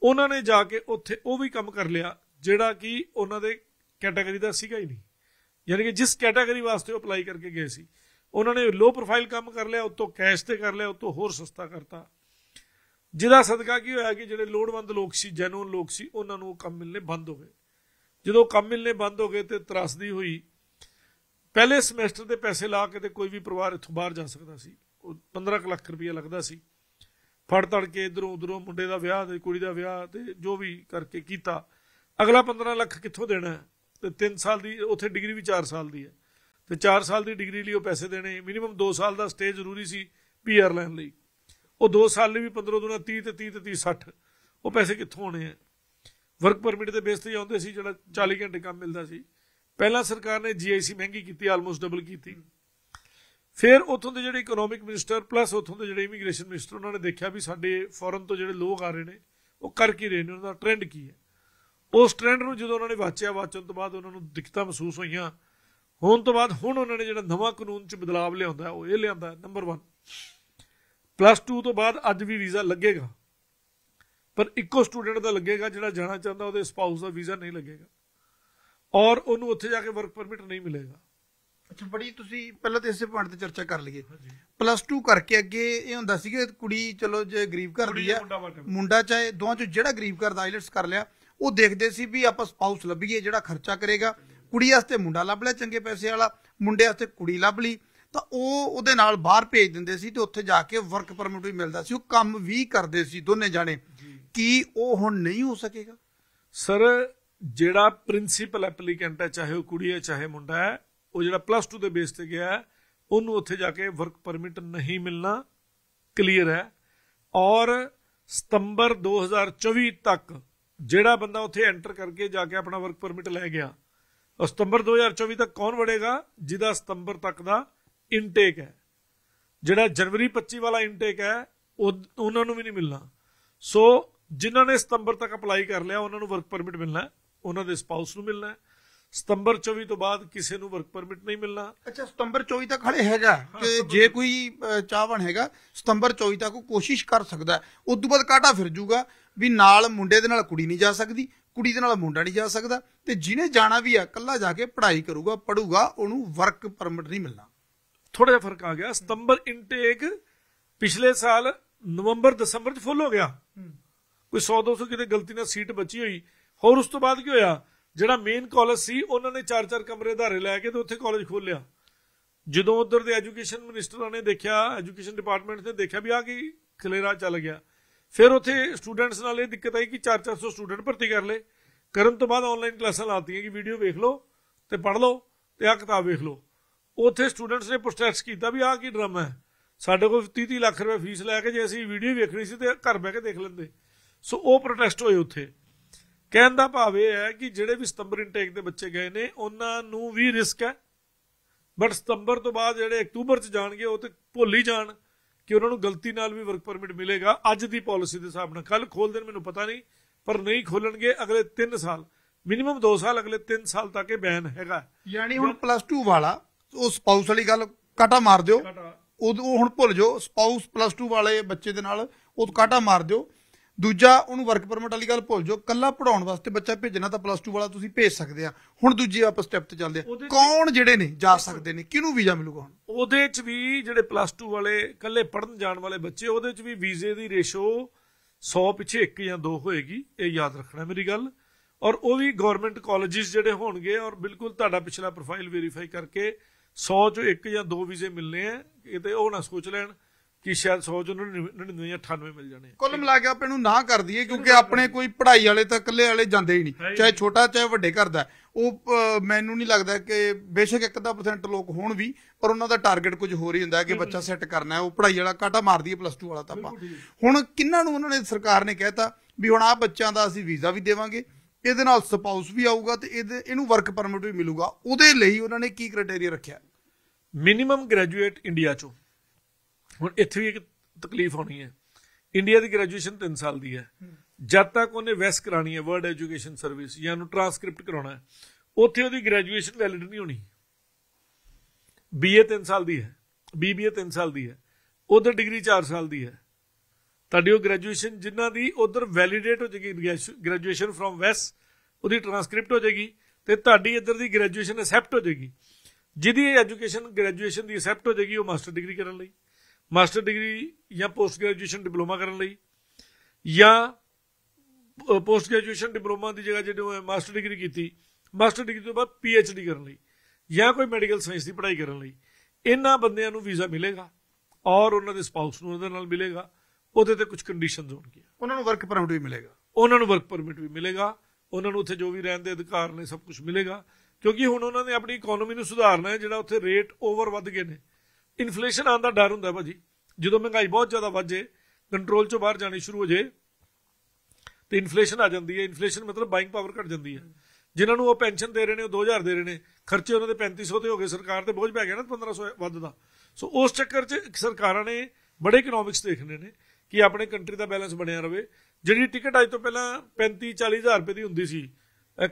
ਉਹਨਾਂ ਨੇ ਜਾ ਕੇ ਉੱਥੇ ਉਹ ਵੀ ਕੰਮ ਕਰ ਲਿਆ ਜਿਹੜਾ ਕਿ ਉਹਨਾਂ ਦੇ ਕੈਟਾਗਰੀ ਦਾ ਸੀਗਾ ਹੀ ਨਹੀਂ ਯਾਨੀ ਕਿ ਜਿਸ ਕੈਟਾਗਰੀ ਵਾਸਤੇ ਉਹ ਅਪਲਾਈ ਕਰਕੇ ਗਏ ਸੀ ਉਹਨਾਂ ਨੇ ਲੋ ਪ੍ਰੋਫਾਈਲ ਕੰਮ ਕਰ ਲਿਆ ਉਤੋਂ ਕੈਸ਼ ਤੇ ਕਰ ਲਿਆ ਉਤੋਂ ਹੋਰ ਸਸਤਾ ਕਰਤਾ ਜਿਹਦਾ ਸਦਕਾ ਕੀ ਹੋਇਆ ਕਿ ਜਿਹੜੇ ਲੋੜਵੰਦ ਲੋਕ ਸੀ ਜੈਨੂਨ ਲੋਕ ਸੀ ਉਹਨਾਂ ਨੂੰ ਕੰਮ ਮਿਲਨੇ ਬੰਦ ਹੋ ਗਏ ਜਦੋਂ ਕੰਮ ਮਿਲਨੇ ਬੰਦ ਹੋ ਗਏ ਤੇ ਤਰਸਦੀ ਹੋਈ ਪਹਿਲੇ ਸਮੈਸਟਰ ਦੇ ਪੈਸੇ ਲਾ ਕੇ ਤੇ ਕੋਈ ਵੀ ਪਰਿਵਾਰ ਇੱਥੋਂ ਬਾਹਰ ਜਾ ਸਕਦਾ ਸੀ ਉਹ 15 ਲੱਖ ਰੁਪਏ ਲੱਗਦਾ ਸੀ ਫੜ ਤੜ ਕੇ ਇਧਰੋਂ ਉਧਰੋਂ ਮੁੰਡੇ ਦਾ ਵਿਆਹ ਤੇ ਕੁੜੀ ਦਾ ਵਿਆਹ ਤੇ ਜੋ ਵੀ ਕਰਕੇ ਕੀਤਾ ਅਗਲਾ 15 ਲੱਖ ਕਿੱਥੋਂ ਦੇਣਾ ਤੇ 3 ਸਾਲ ਦੀ ਉੱਥੇ ਡਿਗਰੀ ਵੀ 4 ਸਾਲ ਦੀ ਹੈ ਤੇ 4 ਸਾਲ ਦੀ ਡਿਗਰੀ ਲਈ ਉਹ ਪੈਸੇ ਦੇਣੇ ਮਿਨੀਮਮ 2 ਸਾਲ ਦਾ ਸਟੇਜ ਜ਼ਰੂਰੀ ਸੀ ਪੀਆਰ ਲੈਣ ਲਈ ਉਹ 2 ਸਾਲ ਲਈ ਵੀ 15 ਦੁਨਾ 30 ਤੇ 30 ਤੇ 30 60 ਉਹ ਪੈਸੇ ਕਿੱਥੋਂ ਆਉਣੇ ਆ ਵਰਕ ਪਰਮਿਟ ਦੇ ਬੇਸ ਤੇ ਆਉਂਦੇ ਸੀ ਜਿਹੜਾ 40 ਘੰਟੇ ਕੰਮ ਮਿਲਦਾ ਸੀ ਪਹਿਲਾਂ ਸਰਕਾਰ ਨੇ ਜੀਆਈਸੀ ਮਹਿੰਗੀ ਕੀਤੀ ਆਲਮੋਸਟ ਡਬਲ ਕੀਤੀ ਫਿਰ ਉਥੋਂ ਦੇ ਜਿਹੜੇ ਇਕਨੋਮਿਕ ਮਿਨਿਸਟਰ ਪਲੱਸ ਉਥੋਂ ਦੇ ਜਿਹੜੇ ਇਮੀਗ੍ਰੇਸ਼ਨ ਮਿਨਿਸਟਰ ਉਹਨਾਂ ਨੇ ਦੇਖਿਆ ਵੀ ਸਾਡੇ ਫੋਰਨ ਤੋਂ ਜਿਹੜੇ ਲੋਕ ਆ ਰਹੇ ਨੇ ਉਹ ਕਰ ਕੀ ਰਹੇ ਨੇ ਉਹਨਾਂ ਦਾ ਟ੍ਰੈਂਡ ਕੀ ਹੈ ਉਸ ਟ੍ਰੈਂਡ ਨੂੰ ਜਦੋਂ ਉਹਨਾਂ ਨੇ ਵਾਚਿਆ ਵਾਚਣ ਤੋਂ ਬਾਅਦ ਉਹਨਾਂ ਨੂੰ ਦਿੱਕਤਾਂ ਮਹਿਸੂਸ ਹੋਈਆਂ ਹੋਣ ਤੋਂ ਬਾਅਦ ਹੁਣ ਉਹਨਾਂ ਨੇ ਜਿਹੜਾ ਨਵਾਂ ਕਾਨੂੰਨ 'ਚ ਬਦਲਾਅ ਲਿਆਉਂਦਾ ਉਹ ਇਹ ਲਿਆਂਦਾ ਨੰਬਰ 1 ਪਲੱਸ 2 ਤੋਂ ਬਾਅਦ ਅੱਜ ਵੀ ਵੀਜ਼ਾ ਲੱਗੇਗਾ ਪਰ ਇੱਕੋ ਸਟੂਡੈਂਟ ਦਾ ਲੱਗੇਗਾ ਜਿਹੜਾ ਜਾਣਾ ਚਾਹੁੰਦਾ ਉਹਦੇ ਸਪਾਊਸ ਦਾ ਵੀਜ਼ਾ ਨਹੀਂ ਲੱਗੇਗਾ ਔਰ ਉਹਨੂੰ ਉੱਥੇ ਜਾ ਕੇ ਵਰਕ ਪਰਮਿਟ ਨਹੀਂ ਮਿਲੇਗਾ ਅੱਛਾ ਬੜੀ ਤੁਸੀਂ ਪਹਿਲਾਂ ਤੇ ਇਸੇ ਪੁਆਇੰਟ ਤੇ ਚਰਚਾ ਕਰ ਲਈਏ ਪਲੱਸ 2 ਕਰਕੇ ਅੱਗੇ ਇਹ ਹੁੰਦਾ ਸੀ ਕਿ ਕੁੜੀ ਚਲੋ ਜੇ ਗਰੀਬ ਕਰਦੀ ਆ ਮੁੰਡਾ ਚਾਹੇ ਦੋਹਾਂ ਚੋਂ ਜਿਹੜਾ ਗਰੀਬ ਕਰਦਾ ਦਾ ਆਈਲਟਸ ਕਰ ਲਿਆ ਉਹ ਦੇਖਦੇ ਸੀ ਵੀ ਆਪਾਂ ਸਪਾਊਸ ਲੱਭੀਏ ਜਿਹੜਾ ਖਰਚਾ ਕਰੇਗਾ ਕੁੜੀ ਵਾਸਤੇ ਮੁੰਡਾ ਲੱਭ ਲਿਆ ਚੰਗੇ ਪੈਸੇ ਵਾਲਾ ਮੁੰਡੇ ਵਾਸਤੇ ਕੁੜੀ ਲੱਭ ਲਈ ਤਾਂ ਉਹ ਉਹਦੇ ਨਾਲ ਬਾਹਰ ਭੇਜ ਦਿੰਦੇ ਸੀ ਤੇ ਉੱਥੇ ਜਾ ਕੇ ਵਰਕ ਪਰਮਿਟ ਵੀ ਮਿਲਦਾ ਸੀ ਉਹ ਕੰਮ ਵੀ ਕਰਦੇ ਸੀ ਦੋਨੇ ਜਾਣੇ ਕੀ ਉਹ ਹੁਣ ਨਹੀਂ ਹੋ ਸਕੇਗਾ ਸਰ ਜਿਹੜਾ ਪ੍ਰਿੰਸੀਪਲ ਐਪਲੀਕੈਂਟ ਹੈ ਚਾਹੇ ਉਹ ਕੁੜੀ ਹੈ ਚਾਹੇ ਮੁੰਡਾ ਹੈ ਉਹ ਜਿਹੜਾ ਪਲੱਸ 2 ਦੇ ਬੇਸ ਤੇ ਗਿਆ ਉਹਨੂੰ ਉੱਥੇ ਜਾ ਕੇ ਵਰਕ ਪਰਮਿਟ ਨਹੀਂ ਮਿਲਣਾ ਕਲੀਅਰ ਹੈ ਔਰ ਸਤੰਬਰ 2024 ਤੱਕ ਜਿਹੜਾ ਬੰਦਾ ਉੱਥੇ ਐਂਟਰ ਕਰਕੇ ਜਾ ਕੇ ਆਪਣਾ ਵਰਕ ਪਰਮਿਟ ਲੈ ਗਿਆ ਸਤੰਬਰ 2024 ਤੱਕ ਕੌਣ ਵੜੇਗਾ ਜਿਹਦਾ ਸਤੰਬਰ ਤੱਕ ਦਾ ਇਨਟੇਕ ਹੈ ਜਿਹੜਾ ਜਨਵਰੀ 25 ਵਾਲਾ ਇਨਟੇਕ ਹੈ ਉਹਨਾਂ ਨੂੰ ਵੀ ਨਹੀਂ ਮਿਲਣਾ ਸੋ ਜਿਨ੍ਹਾਂ ਨੇ ਸਤੰਬਰ ਤੱਕ ਅਪਲਾਈ ਕਰ ਲਿਆ ਉਹਨਾਂ ਨੂੰ ਵਰਕ ਪਰਮਿਟ ਮਿਲਣਾ ਉਹਨਾਂ ਦੇ ਸਪਾਊਸ ਨੂੰ ਮਿਲਣਾ ਸਤੰਬਰ 24 ਤੋਂ ਬਾਅਦ ਕਿਸੇ ਨੂੰ ਵਰਕ ਪਰਮਿਟ ਨਹੀਂ ਮਿਲਣਾ ਅੱਛਾ ਸਤੰਬਰ 24 ਤੱਕ ਹਲੇ ਹੈਗਾ ਕਿ ਜੇ ਕੋਈ ਚਾਹਵਣ ਹੈਗਾ ਸਤੰਬਰ 24 ਤੱਕ ਕੋਸ਼ਿਸ਼ ਕਰ ਸਕਦਾ ਉਸ ਤੋਂ ਬਾਅਦ ਕਾਟਾ ਫਿਰ ਜੂਗਾ ਵੀ ਨਾਲ ਮੁੰਡੇ ਦੇ ਨਾਲ ਕੁੜੀ ਨਹੀਂ ਜਾ ਸਕਦੀ ਕੁੜੀ ਦੇ ਨਾਲ ਮੁੰਡਾ ਨਹੀਂ ਜਾ ਸਕਦਾ ਤੇ ਜਿਹਨੇ ਜਾਣਾ ਵੀ ਆ ਕੱਲਾ ਜਾ ਕੇ ਪੜ੍ਹਾਈ ਕਰੂਗਾ ਪੜੂਗਾ ਉਹਨੂੰ ਵਰਕ ਪਰਮਿਟ ਨਹੀਂ ਮਿਲਣਾ ਥੋੜਾ ਜਿਹਾ ਫਰਕ ਆ ਗਿਆ ਸਤੰਬਰ ਇਨਟੇਕ ਪਿਛਲੇ ਸਾਲ ਨਵੰਬਰ ਦਸੰਬਰ ਚ ਫੁੱਲ ਹੋ ਗਿਆ ਕੋਈ 100 200 ਕਿਤੇ ਗਲਤੀ ਨਾਲ ਸੀਟ ਬਚੀ ਹੋਈ ਹੋਰ ਉਸ ਤੋਂ ਬਾਅਦ ਕੀ ਹੋਇਆ ਜਿਹੜਾ ਮੇਨ ਕਾਲਜ ਸੀ ਉਹਨਾਂ ਨੇ ਚਾਰ ਚਾਰ ਕਮਰੇ ਧਾਰੇ ਲੈ ਕੇ ਤੇ ਉੱਥੇ ਕਾਲਜ ਖੋਲਿਆ ਜਦੋਂ ਉਧਰ ਦੇ ਐਜੂਕੇਸ਼ਨ ਮਿਨਿਸਟਰਾਂ ਨੇ ਦੇਖਿਆ ਐਜੂਕੇਸ਼ਨ ਡਿਪਾਰਟਮੈਂਟ ਨੇ ਦੇਖਿਆ ਵੀ ਆ ਕੀ ਖਲੇਰਾ ਚੱਲ ਗਿਆ ਫਿਰ ਉੱਥੇ ਸਟੂਡੈਂਟਸ ਨਾਲ ਇਹ ਦਿੱਕਤ ਆਈ ਕਿ 4-400 ਸਟੂਡੈਂਟ ਭਰਤੀ ਕਰ ਲਏ ਕਰਨ ਤੋਂ ਬਾਅਦ ਆਨਲਾਈਨ ਕਲਾਸਾਂ ਲਾਤੀਆਂ ਕਿ ਵੀਡੀਓ ਵੇਖ ਲਓ ਤੇ ਪੜ੍ਹ ਲਓ ਤੇ ਆ ਕਿਤਾਬ ਵੇਖ ਲਓ ਉੱਥੇ ਸਟੂਡੈਂਟਸ ਨੇ ਪ੍ਰੋਟੈਸਟ ਕੀਤਾ ਵੀ ਆਹ ਕੀ ਡਰਾਮਾ ਹੈ ਸਾਡੇ ਕੋਲ 30-30 ਲੱਖ ਰੁਪਏ ਫੀਸ ਲੈ ਕੇ ਜੇ ਅਸੀਂ ਵੀਡੀਓ ਵੇਖਣੀ ਸੀ ਤੇ ਘਰ ਬਹਿ ਕੇ ਦੇਖ ਲੈਂਦੇ ਸੋ ਉਹ ਪ੍ਰੋਟੈਸਟ ਹੋਏ ਉੱਥੇ ਕਹਿਣ ਦਾ ਭਾਵ ਇਹ ਹੈ ਕਿ ਜਿਹੜੇ ਵੀ ਸਤੰਬਰ ਇਨਟੇਕ ਦੇ ਬੱਚੇ ਗਏ ਨੇ ਉਹਨਾਂ ਨੂੰ ਵੀ ਰਿਸਕ ਹੈ ਬਟ ਸਤੰਬਰ ਤੋਂ ਬਾਅਦ ਜਿਹੜੇ ਅਕਤੂਬਰ ਚ ਜਾਣਗੇ ਉਹ ਤੇ ਭੁੱਲ ਹੀ ਜਾਣ ਕਿ ਉਹਨਾਂ ਨੂੰ ਗਲਤੀ ਨਾਲ ਵੀ ਵਰਕ ਪਰਮਿਟ ਮਿਲੇਗਾ ਅੱਜ ਦੀ ਪਾਲਿਸੀ ਦੇ ਹਿਸਾਬ ਨਾਲ ਕੱਲ ਖੋਲ ਦੇਣ ਮੈਨੂੰ ਪਤਾ ਨਹੀਂ ਪਰ ਨਹੀਂ ਖੋਲਣਗੇ ਅਗਲੇ 3 ਸਾਲ ਮਿਨੀਮਮ 2 ਸਾਲ ਅਗਲੇ 3 ਸਾਲ ਤੱਕ ਇਹ ਬੈਨ ਹੈਗਾ ਯਾਨੀ ਹੁਣ ਪਲੱਸ 2 ਵਾਲਾ ਉਹ ਸਪਾਊਸ ਵਾਲੀ ਗੱਲ ਕਾਟਾ ਮਾਰ ਦਿਓ ਉਹ ਹੁਣ ਭੁੱਲ ਜਾਓ ਸਪਾਊਸ ਪਲੱਸ 2 ਵਾਲੇ ਬੱਚੇ ਦੇ ਨਾਲ ਉਹ ਕਾਟਾ ਮਾਰ ਦਿਓ ਦੂਜਾ ਉਹਨੂੰ ਵਰਕ ਪਰਮਿਟ ਵਾਲੀ ਗੱਲ ਭੁੱਲ ਜਾਓ ਕੱਲਾ ਪੜਾਉਣ ਵਾਸਤੇ ਬੱਚਾ ਭੇਜਣਾ ਤਾਂ ਪਲੱਸ 2 ਵਾਲਾ ਤੁਸੀਂ ਭੇਜ ਸਕਦੇ ਆ ਹੁਣ ਦੂਜੀ ਆਪਾਂ ਸਟੈਪ ਤੇ ਚੱਲਦੇ ਆ ਕੌਣ ਜਿਹੜੇ ਨੇ ਜਾ ਸਕਦੇ ਨੇ ਕਿਹਨੂੰ ਵੀਜ਼ਾ ਮਿਲੂਗਾ ਹੁਣ ਉਹਦੇ ਚ ਵੀ ਜਿਹੜੇ ਪਲੱਸ 2 ਵਾਲੇ ਕੱਲੇ ਪੜਨ ਜਾਣ ਵਾਲੇ ਬੱਚੇ ਉਹਦੇ ਚ ਵੀ ਵੀਜ਼ੇ ਦੀ ਰੇਸ਼ੋ 100 ਪਿੱਛੇ 1 ਜਾਂ 2 ਹੋਏਗੀ ਇਹ ਯਾਦ ਰੱਖਣਾ ਮੇਰੀ ਗੱਲ ਔਰ ਉਹ ਵੀ ਗਵਰਨਮੈਂਟ ਕਾਲਜਿਸ ਜਿਹੜੇ ਹੋਣਗੇ ਔਰ ਬਿਲਕੁਲ ਤੁਹਾਡਾ ਪਿਛਲਾ ਪ੍ਰੋਫਾਈਲ ਵੈਰੀਫਾਈ ਕਰਕੇ 100 ਚੋਂ 1 ਜਾਂ 2 ਵੀਜ਼ੇ ਮਿਲਨੇ ਆ ਇਹ ਤੇ ਉਹ ਨਾ ਸੋਚ ਲੈਣ ਕਿ ਸ਼ਾਇਦ ਸੋਚ ਨੂੰ 99 98 ਮਿਲ ਜਾਣੇ ਕੁੱਲ ਮਿਲਾ ਕੇ ਆਪਾਂ ਨੂੰ ਨਾ ਕਰ ਦਈਏ ਕਿਉਂਕਿ ਆਪਣੇ ਕੋਈ ਪੜ੍ਹਾਈ ਵਾਲੇ ਤਾਂ ਇਕੱਲੇ ਵਾਲੇ ਜਾਂਦੇ ਹੀ ਨਹੀਂ ਚਾਹੇ ਛੋਟਾ ਚਾਹੇ ਵੱਡੇ ਘਰ ਦਾ ਉਹ ਮੈਨੂੰ ਨਹੀਂ ਲੱਗਦਾ ਕਿ ਬੇਸ਼ੱਕ 1% ਲੋਕ ਹੋਣ ਵੀ ਪਰ ਉਹਨਾਂ ਦਾ ਟਾਰਗੇਟ ਕੁਝ ਹੋਰ ਹੀ ਹੁੰਦਾ ਕਿ ਬੱਚਾ ਸੈੱਟ ਕਰਨਾ ਹੈ ਉਹ ਪੜ੍ਹਾਈ ਵਾਲਾ ਕਾਟਾ ਮਾਰਦੀ ਹੈ ਪਲੱਸ 2 ਵਾਲਾ ਤਾਂ ਆਪਾਂ ਹੁਣ ਕਿੰਨਾਂ ਨੂੰ ਉਹਨਾਂ ਨੇ ਸਰਕਾਰ ਨੇ ਕਹਿਤਾ ਵੀ ਹੁਣ ਆ ਬੱਚਿਆਂ ਦਾ ਅਸੀਂ ਵੀਜ਼ਾ ਵੀ ਦੇਵਾਂਗੇ ਇਹਦੇ ਨਾਲ ਸਪਾਊਸ ਵੀ ਆਊਗਾ ਤੇ ਇਹਦੇ ਇਹਨੂੰ ਵਰਕ ਪਰਮਿਟ ਵੀ ਮਿਲੂਗਾ ਉਹਦੇ ਲਈ ਉਹਨਾਂ ਨੇ ਕੀ ਕ੍ਰਾਈਟੇਰੀਆ ਰੱਖਿਆ ਮਿਨੀਮਮ ਗ੍ਰੈਜੂਏਟ ਇੰਡੀਆ ਚੋਂ ਹੁਣ ਇੱਥੇ ਵੀ ਇੱਕ ਤਕਲੀਫ ਹੋਣੀ ਹੈ ਇੰਡੀਆ ਦੀ ਗ੍ਰੈਜੂਏਸ਼ਨ 3 ਸਾਲ ਦੀ ਹੈ ਜਦ ਤੱਕ ਉਹਨੇ ਵੈਸ ਕਰਾਣੀ ਹੈ ਵਰਡ ਐਜੂਕੇਸ਼ਨ ਸਰਵਿਸ ਜਾਂ ਨੂੰ ਟ੍ਰਾਂਸਕ੍ਰਿਪਟ ਕਰਾਉਣਾ ਹੈ ਉੱਥੇ ਉਹਦੀ ਗ੍ਰੈਜੂਏਸ਼ਨ ਵੈਲਿਡ ਨਹੀਂ ਹੋਣੀ ਬੀਏ 3 ਸਾਲ ਦੀ ਹੈ ਬੀਬੀਏ 3 ਸਾਲ ਦੀ ਹੈ ਉਧਰ ਡਿਗਰੀ 4 ਸਾਲ ਦੀ ਹੈ ਤੁਹਾਡੀ ਉਹ ਗ੍ਰੈਜੂਏਸ਼ਨ ਜਿਨ੍ਹਾਂ ਦੀ ਉਧਰ ਵੈਲੀਡੇਟ ਹੋ ਜੇਗੀ ਗ੍ਰੈਜੂਏਸ਼ਨ ਫਰਮ ਵੈਸ ਉਹਦੀ ਟ੍ਰਾਂਸਕ੍ਰਿਪਟ ਹੋ ਜਾਏਗੀ ਤੇ ਤੁਹਾਡੀ ਇੱਧਰ ਦੀ ਗ੍ਰੈਜੂਏਸ਼ਨ ਐਕਸੈਪਟ ਹੋ ਜਾਏਗੀ ਜਿਹਦੀ ਐਜੂਕੇਸ਼ਨ ਗ੍ਰੈਜੂਏਸ਼ਨ ਦੀ ਐਕਸੈਪਟ ਹੋ ਜਾਏਗੀ ਉਹ ਮਾਸਟਰ ਡਿਗਰੀ ਕਰਨ ਲਈ ਮਾਸਟਰ ਡਿਗਰੀ ਜਾਂ ਪੋਸਟ ਗ੍ਰੈਜੂਏਸ਼ਨ ਡਿਪਲੋਮਾ ਕਰਨ ਲਈ ਜਾਂ ਪੋਸਟ ਗ੍ਰੈਜੂਏਸ਼ਨ ਡਿਪਲੋਮਾ ਦੀ ਜਗ੍ਹਾ ਜਿਹੜੇ ਮਾਸਟਰ ਡਿਗਰੀ ਕੀਤੀ ਮਾਸਟਰ ਡਿਗਰੀ ਤੋਂ ਬਾਅਦ ਪੀ ਐਚ ਡੀ ਕਰਨ ਲਈ ਜਾਂ ਕੋਈ ਮੈਡੀਕਲ ਸਾਇੰਸ ਦੀ ਪੜ੍ਹਾਈ ਕਰਨ ਲਈ ਇਹਨਾਂ ਬੰਦਿਆਂ ਨੂੰ ਵੀਜ਼ਾ ਮਿਲੇਗਾ ਔਰ ਉਹਨਾਂ ਦੇ ਸਪਾਊਸ ਨੂੰ ਉਹਦੇ ਨਾਲ ਮਿਲੇਗਾ ਉਹਦੇ ਤੇ ਕੁਝ ਕੰਡੀਸ਼ਨਸ ਹੋਣਗੀਆਂ ਉਹਨਾਂ ਨੂੰ ਵਰਕ ਪਰਮਿਟ ਵੀ ਮਿਲੇਗਾ ਉਹਨਾਂ ਨੂੰ ਵਰਕ ਪਰਮਿਟ ਵੀ ਮਿਲੇਗਾ ਉਹਨਾਂ ਨੂੰ ਉੱਥੇ ਜੋ ਵੀ ਰਹਿਣ ਦੇ ਅਧਿਕਾਰ ਨੇ ਸਭ ਕੁਝ ਮਿਲੇਗਾ ਕਿਉਂਕਿ ਹੁਣ ਉਹਨਾਂ ਨੇ ਆਪਣੀ ਇਕਨੋਮੀ ਨੂੰ ਸੁਧਾਰਨਾ ਹੈ ਜਿਹੜਾ ਉੱਥੇ ਰੇਟ ਓਵਰ ਵੱਧ ਗਏ ਨੇ ਇਨਫਲੇਸ਼ਨ ਆਉਣ ਦਾ ਡਰ ਹੁੰਦਾ ਭਾਜੀ ਜਦੋਂ ਮਹਿੰਗਾਈ ਬਹੁਤ ਜ਼ਿਆਦਾ ਵੱਧ ਜੇ ਕੰਟਰੋਲ ਚੋਂ ਬਾਹਰ ਜਾਣੀ ਸ਼ੁਰੂ ਹੋ ਜੇ ਤੇ ਇਨਫਲੇਸ਼ਨ ਆ ਜਾਂਦੀ ਹੈ ਇਨਫਲੇਸ਼ਨ ਮਤਲਬ ਬਾਈਂਗ ਪਾਵਰ ਘਟ ਜਾਂਦੀ ਹੈ ਜਿਨ੍ਹਾਂ ਨੂੰ ਉਹ ਪੈਨਸ਼ਨ ਦੇ ਰਹੇ ਨੇ ਉਹ 2000 ਦੇ ਰਹੇ ਨੇ ਖਰਚੇ ਉਹਨਾਂ ਦੇ 3500 ਤੇ ਹੋ ਗਏ ਸਰਕਾਰ ਤੇ ਬੋਝ ਪੈ ਗਿਆ ਨਾ 1500 ਵੱਧ ਦਾ ਸੋ ਉਸ ਚੱਕਰ 'ਚ ਸਰਕਾਰਾਂ ਨੇ ਬੜੇ ਇਕਨੋਮਿਕਸ ਦੇਖਣੇ ਨੇ ਕਿ ਆਪਣੇ ਕੰਟਰੀ ਦਾ ਬੈਲੈਂਸ ਬਣਿਆ ਰਵੇ ਜਿਹੜੀ ਟਿਕਟ ਅੱਜ ਤੋਂ ਪਹਿਲਾਂ 35 40000 ਰੁਪਏ ਦੀ ਹੁੰਦੀ ਸੀ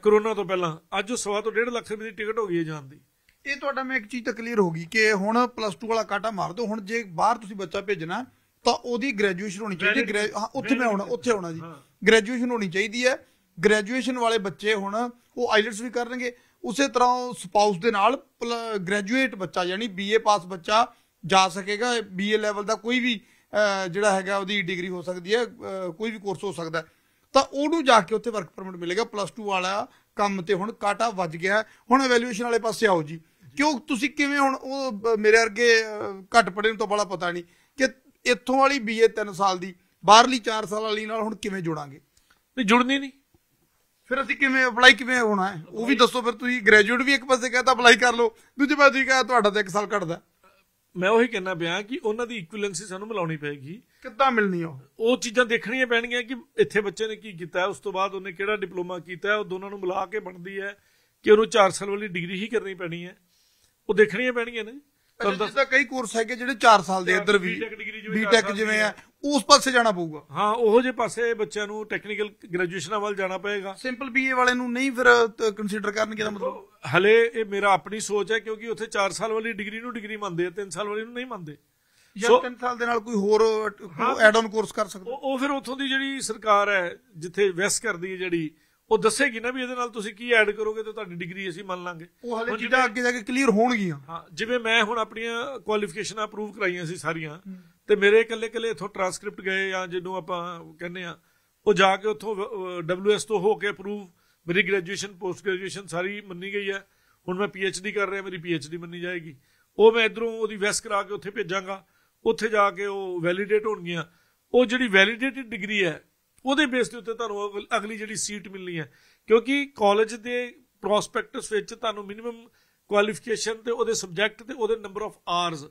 ਕਰੋਨਾ ਤੋਂ ਪਹਿਲਾਂ ਅੱਜ ਉਹ ਸਵਾ ਤੋਂ 1.5 ਲੱਖ ਰੁਪਏ ਦੀ ਟਿਕਟ ਹੋ ਗਈ ਹੈ ਜਾਣ ਦੀ ਇਹ ਤੁਹਾਡਾ ਮੈਂ ਇੱਕ ਚੀਜ਼ ਤਾਂ ਕਲੀਅਰ ਹੋ ਗਈ ਕਿ ਹੁਣ ਪਲੱਸ 2 ਵਾਲਾ ਕਾਟਾ ਮਾਰ ਦਿਓ ਹੁਣ ਜੇ ਬਾਹਰ ਤੁਸੀਂ ਬੱਚਾ ਭੇਜਣਾ ਤਾਂ ਉਹਦੀ ਗ੍ਰੈਜੂਏਸ਼ਨ ਹੋਣੀ ਚਾਹੀਦੀ ਹਾਂ ਉੱਥੇ ਮੈਂ ਆਉਣਾ ਉੱਥੇ ਆਉਣਾ ਜੀ ਗ੍ਰੈਜੂਏਸ਼ਨ ਹੋਣੀ ਚਾਹੀਦੀ ਹੈ ਗ੍ਰੈਜੂਏਸ਼ਨ ਵਾਲੇ ਬੱਚੇ ਹੁਣ ਉਹ ਆਈਲਟਸ ਵੀ ਕਰਨਗੇ ਉਸੇ ਤਰ੍ਹਾਂ ਸਪਾਊਸ ਦੇ ਨਾਲ ਗ੍ਰੈਜੂਏਟ ਬੱਚਾ ਯਾਨੀ ਬੀਏ ਪਾਸ ਬੱਚਾ ਜਾ ਸਕੇਗਾ ਬੀਏ ਲੈਵਲ ਦਾ ਕੋਈ ਵੀ ਜਿਹੜਾ ਹੈਗਾ ਉਹਦੀ ਡਿਗਰੀ ਹੋ ਸਕਦੀ ਹੈ ਕੋਈ ਵੀ ਕੋਰਸ ਹੋ ਸਕਦਾ ਤਾਂ ਉਹਨੂੰ ਜਾ ਕੇ ਉੱਥੇ ਵਰਕ ਪਰਮਿਟ ਮਿਲੇਗਾ ਪਲੱਸ 2 ਵਾਲਾ ਕੰਮ ਤੇ ਹੁਣ ਕਾਟਾ ਵੱਜ ਗਿਆ ਹੁਣ ਇਵੈਲੂਏਸ਼ਨ ਵਾਲੇ ਪਾਸੇ ਆਓ ਜੀ ਕਿਉਂ ਤੁਸੀਂ ਕਿਵੇਂ ਹੁਣ ਉਹ ਮੇਰੇ ਵਰਗੇ ਘੱਟ ਪੜੇ ਨੂੰ ਤਾਂ ਬੜਾ ਪਤਾ ਨਹੀਂ ਕਿ ਇੱਥੋਂ ਵਾਲੀ ਬੀਏ 3 ਸਾਲ ਦੀ ਬਾਹਰਲੀ 4 ਸਾਲ ਵਾਲੀ ਨਾਲ ਹੁਣ ਕਿਵੇਂ ਜੁੜਾਂਗੇ ਨਹੀਂ ਜੁੜਨੀ ਨਹੀਂ ਫਿਰ ਅਸੀਂ ਕਿਵੇਂ ਅਪਲਾਈ ਕਿਵੇਂ ਹੋਣਾ ਹੈ ਉਹ ਵੀ ਦੱਸੋ ਫਿਰ ਤੁਸੀਂ ਗ੍ਰੈਜੂਏਟ ਵੀ ਇੱਕ ਪਾਸੇ ਕਹਿੰਦਾ ਅਪਲਾਈ ਕਰ ਲਓ ਦੂਜੇ ਪਾਸੇ ਤੁਸੀਂ ਕਹਿੰਦਾ ਤੁਹਾਡਾ ਤਾਂ 1 ਸਾਲ ਘਟਦਾ ਮੈਂ ਉਹੀ ਕਹਿਣਾ ਪਿਆ ਕਿ ਉਹਨਾਂ ਦੀ ਇਕੁਇਲੈਂਸੀ ਸਾਨੂੰ ਮਿਲਾਉਣੀ ਪੈਗੀ ਕਿੱਦਾਂ ਮਿਲਣੀ ਉਹ ਉਹ ਚੀਜ਼ਾਂ ਦੇਖਣੀਆਂ ਪੈਣਗੀਆਂ ਕਿ ਇੱਥੇ ਬੱਚੇ ਨੇ ਕੀ ਕੀਤਾ ਉਸ ਤੋਂ ਬਾਅਦ ਉਹਨੇ ਕਿਹੜਾ ਡਿਪਲੋਮਾ ਕੀਤਾ ਉਹ ਦੋਨਾਂ ਨੂੰ ਮਿਲਾ ਕੇ ਬਣਦੀ ਹੈ ਕਿ ਉਹਨੂੰ 4 ਸਾਲ ਵਾਲੀ ਡਿਗਰੀ ਹੀ ਕਰਨੀ ਪੈਣੀ ਹੈ ਉਹ ਦੇਖਣੀਆਂ ਪੈਣੀਆਂ ਨੇ ਤਾਂ ਕਈ ਕੋਰਸ ਹੈਗੇ ਜਿਹੜੇ 4 ਸਾਲ ਦੇ ਇੱਧਰ ਵੀ ਬੀਟੈਕ ਜਿਵੇਂ ਆ ਉਸ ਪਾਸੇ ਜਾਣਾ ਪਊਗਾ ਹਾਂ ਉਹੋ ਜੇ ਪਾਸੇ ਬੱਚਿਆਂ ਨੂੰ ਟੈਕਨੀਕਲ ਗ੍ਰੈਜੂਏਸ਼ਨਾਂ ਵੱਲ ਜਾਣਾ ਪਏਗਾ ਸਿੰਪਲ ਬੀਏ ਵਾਲੇ ਨੂੰ ਨਹੀਂ ਫਿਰ ਕੰਸੀਡਰ ਕਰਨਗੇ ਦਾ ਮਤਲਬ ਹਲੇ ਇਹ ਮੇਰਾ ਆਪਣੀ ਸੋਚ ਹੈ ਕਿਉਂਕਿ ਉੱਥੇ 4 ਸਾਲ ਵਾਲੀ ਡਿਗਰੀ ਨੂੰ ਡਿਗਰੀ ਮੰਨਦੇ ਆ 3 ਸਾਲ ਵਾਲੀ ਨੂੰ ਨਹੀਂ ਮੰਨਦੇ ਜਾਂ 3 ਸਾਲ ਦੇ ਨਾਲ ਕੋਈ ਹੋਰ ਐਡ ਆਨ ਕੋਰਸ ਕਰ ਸਕਦਾ ਉਹ ਫਿਰ ਉੱਥੋਂ ਦੀ ਜਿਹੜੀ ਸਰਕਾਰ ਹੈ ਜਿੱਥੇ ਵੈਸ ਕਰਦੀ ਹੈ ਜਿਹੜੀ ਉਹ ਦੱਸੇਗੀ ਨਾ ਵੀ ਇਹਦੇ ਨਾਲ ਤੁਸੀਂ ਕੀ ਐਡ ਕਰੋਗੇ ਤੇ ਤੁਹਾਡੀ ਡਿਗਰੀ ਅਸੀਂ ਮੰਨ ਲਾਂਗੇ ਉਹ ਹਲੇ ਜਿੱਦਾਂ ਅੱਗੇ ਜਾ ਕੇ ਕਲੀਅਰ ਹੋਣਗੀਆਂ ਹਾਂ ਜਿਵੇਂ ਮੈਂ ਹੁਣ ਆਪਣੀਆਂ ਕੁਆਲੀਫਿਕੇਸ਼ਨਾਂ ਅਪਰੂਵ ਕਰਾਈਆਂ ਸੀ ਸਾਰੀਆਂ ਤੇ ਮੇਰੇ ਇਕੱਲੇ ਇਕੱਲੇ ਇਥੋਂ ਟ੍ਰਾਂਸਕ੍ਰਿਪਟ ਗਏ ਜਾਂ ਜਿਹਨੂੰ ਆਪਾਂ ਕਹਿੰਦੇ ਆ ਉਹ ਜਾ ਕੇ ਉੱਥੋਂ ਡਬਲਯੂਐਸ ਤੋਂ ਹੋ ਕੇ ਅਪਰੂਵ ਮੇਰੀ ਗ੍ਰੈਜੂਏਸ਼ਨ ਪੋਸਟ ਗ੍ਰੈਜੂਏਸ਼ਨ ਸਾਰੀ ਮੰਨੀ ਗਈ ਹੈ ਹੁਣ ਮੈਂ ਪੀਐਚਡੀ ਕਰ ਰਿਹਾ ਮੇਰੀ ਪੀਐਚਡੀ ਮੰਨੀ ਜਾਏਗੀ ਉਹ ਮੈਂ ਇਧਰੋਂ ਉਹਦੀ ਵੈਸਟ ਕਰਾ ਕੇ ਉੱਥੇ ਭੇਜਾਂਗਾ ਉੱਥੇ ਜਾ ਕੇ ਉਹ ਵੈਲੀਡੇਟ ਹੋਣਗੀਆਂ ਉਹ ਜਿਹੜੀ ਵੈਲੀਡੇਟਡ ਡਿਗਰੀ ਹੈ ਉਹਦੇ ਬੇਸ ਦੇ ਉੱਤੇ ਤੁਹਾਨੂੰ ਅਗਲੀ ਜਿਹੜੀ ਸੀਟ ਮਿਲਣੀ ਹੈ ਕਿਉਂਕਿ ਕਾਲਜ ਦੇ ਪ੍ਰੋਸਪੈਕਟਸ ਵਿੱਚ ਤੁਹਾਨੂੰ ਮਿਨੀਮਮ ਕੁਆਲੀਫਿਕੇਸ਼ਨ ਤੇ ਉਹਦੇ ਸਬਜੈਕਟ ਤੇ ਉਹਦੇ ਨੰਬਰ ਆਫ ਆਰਸ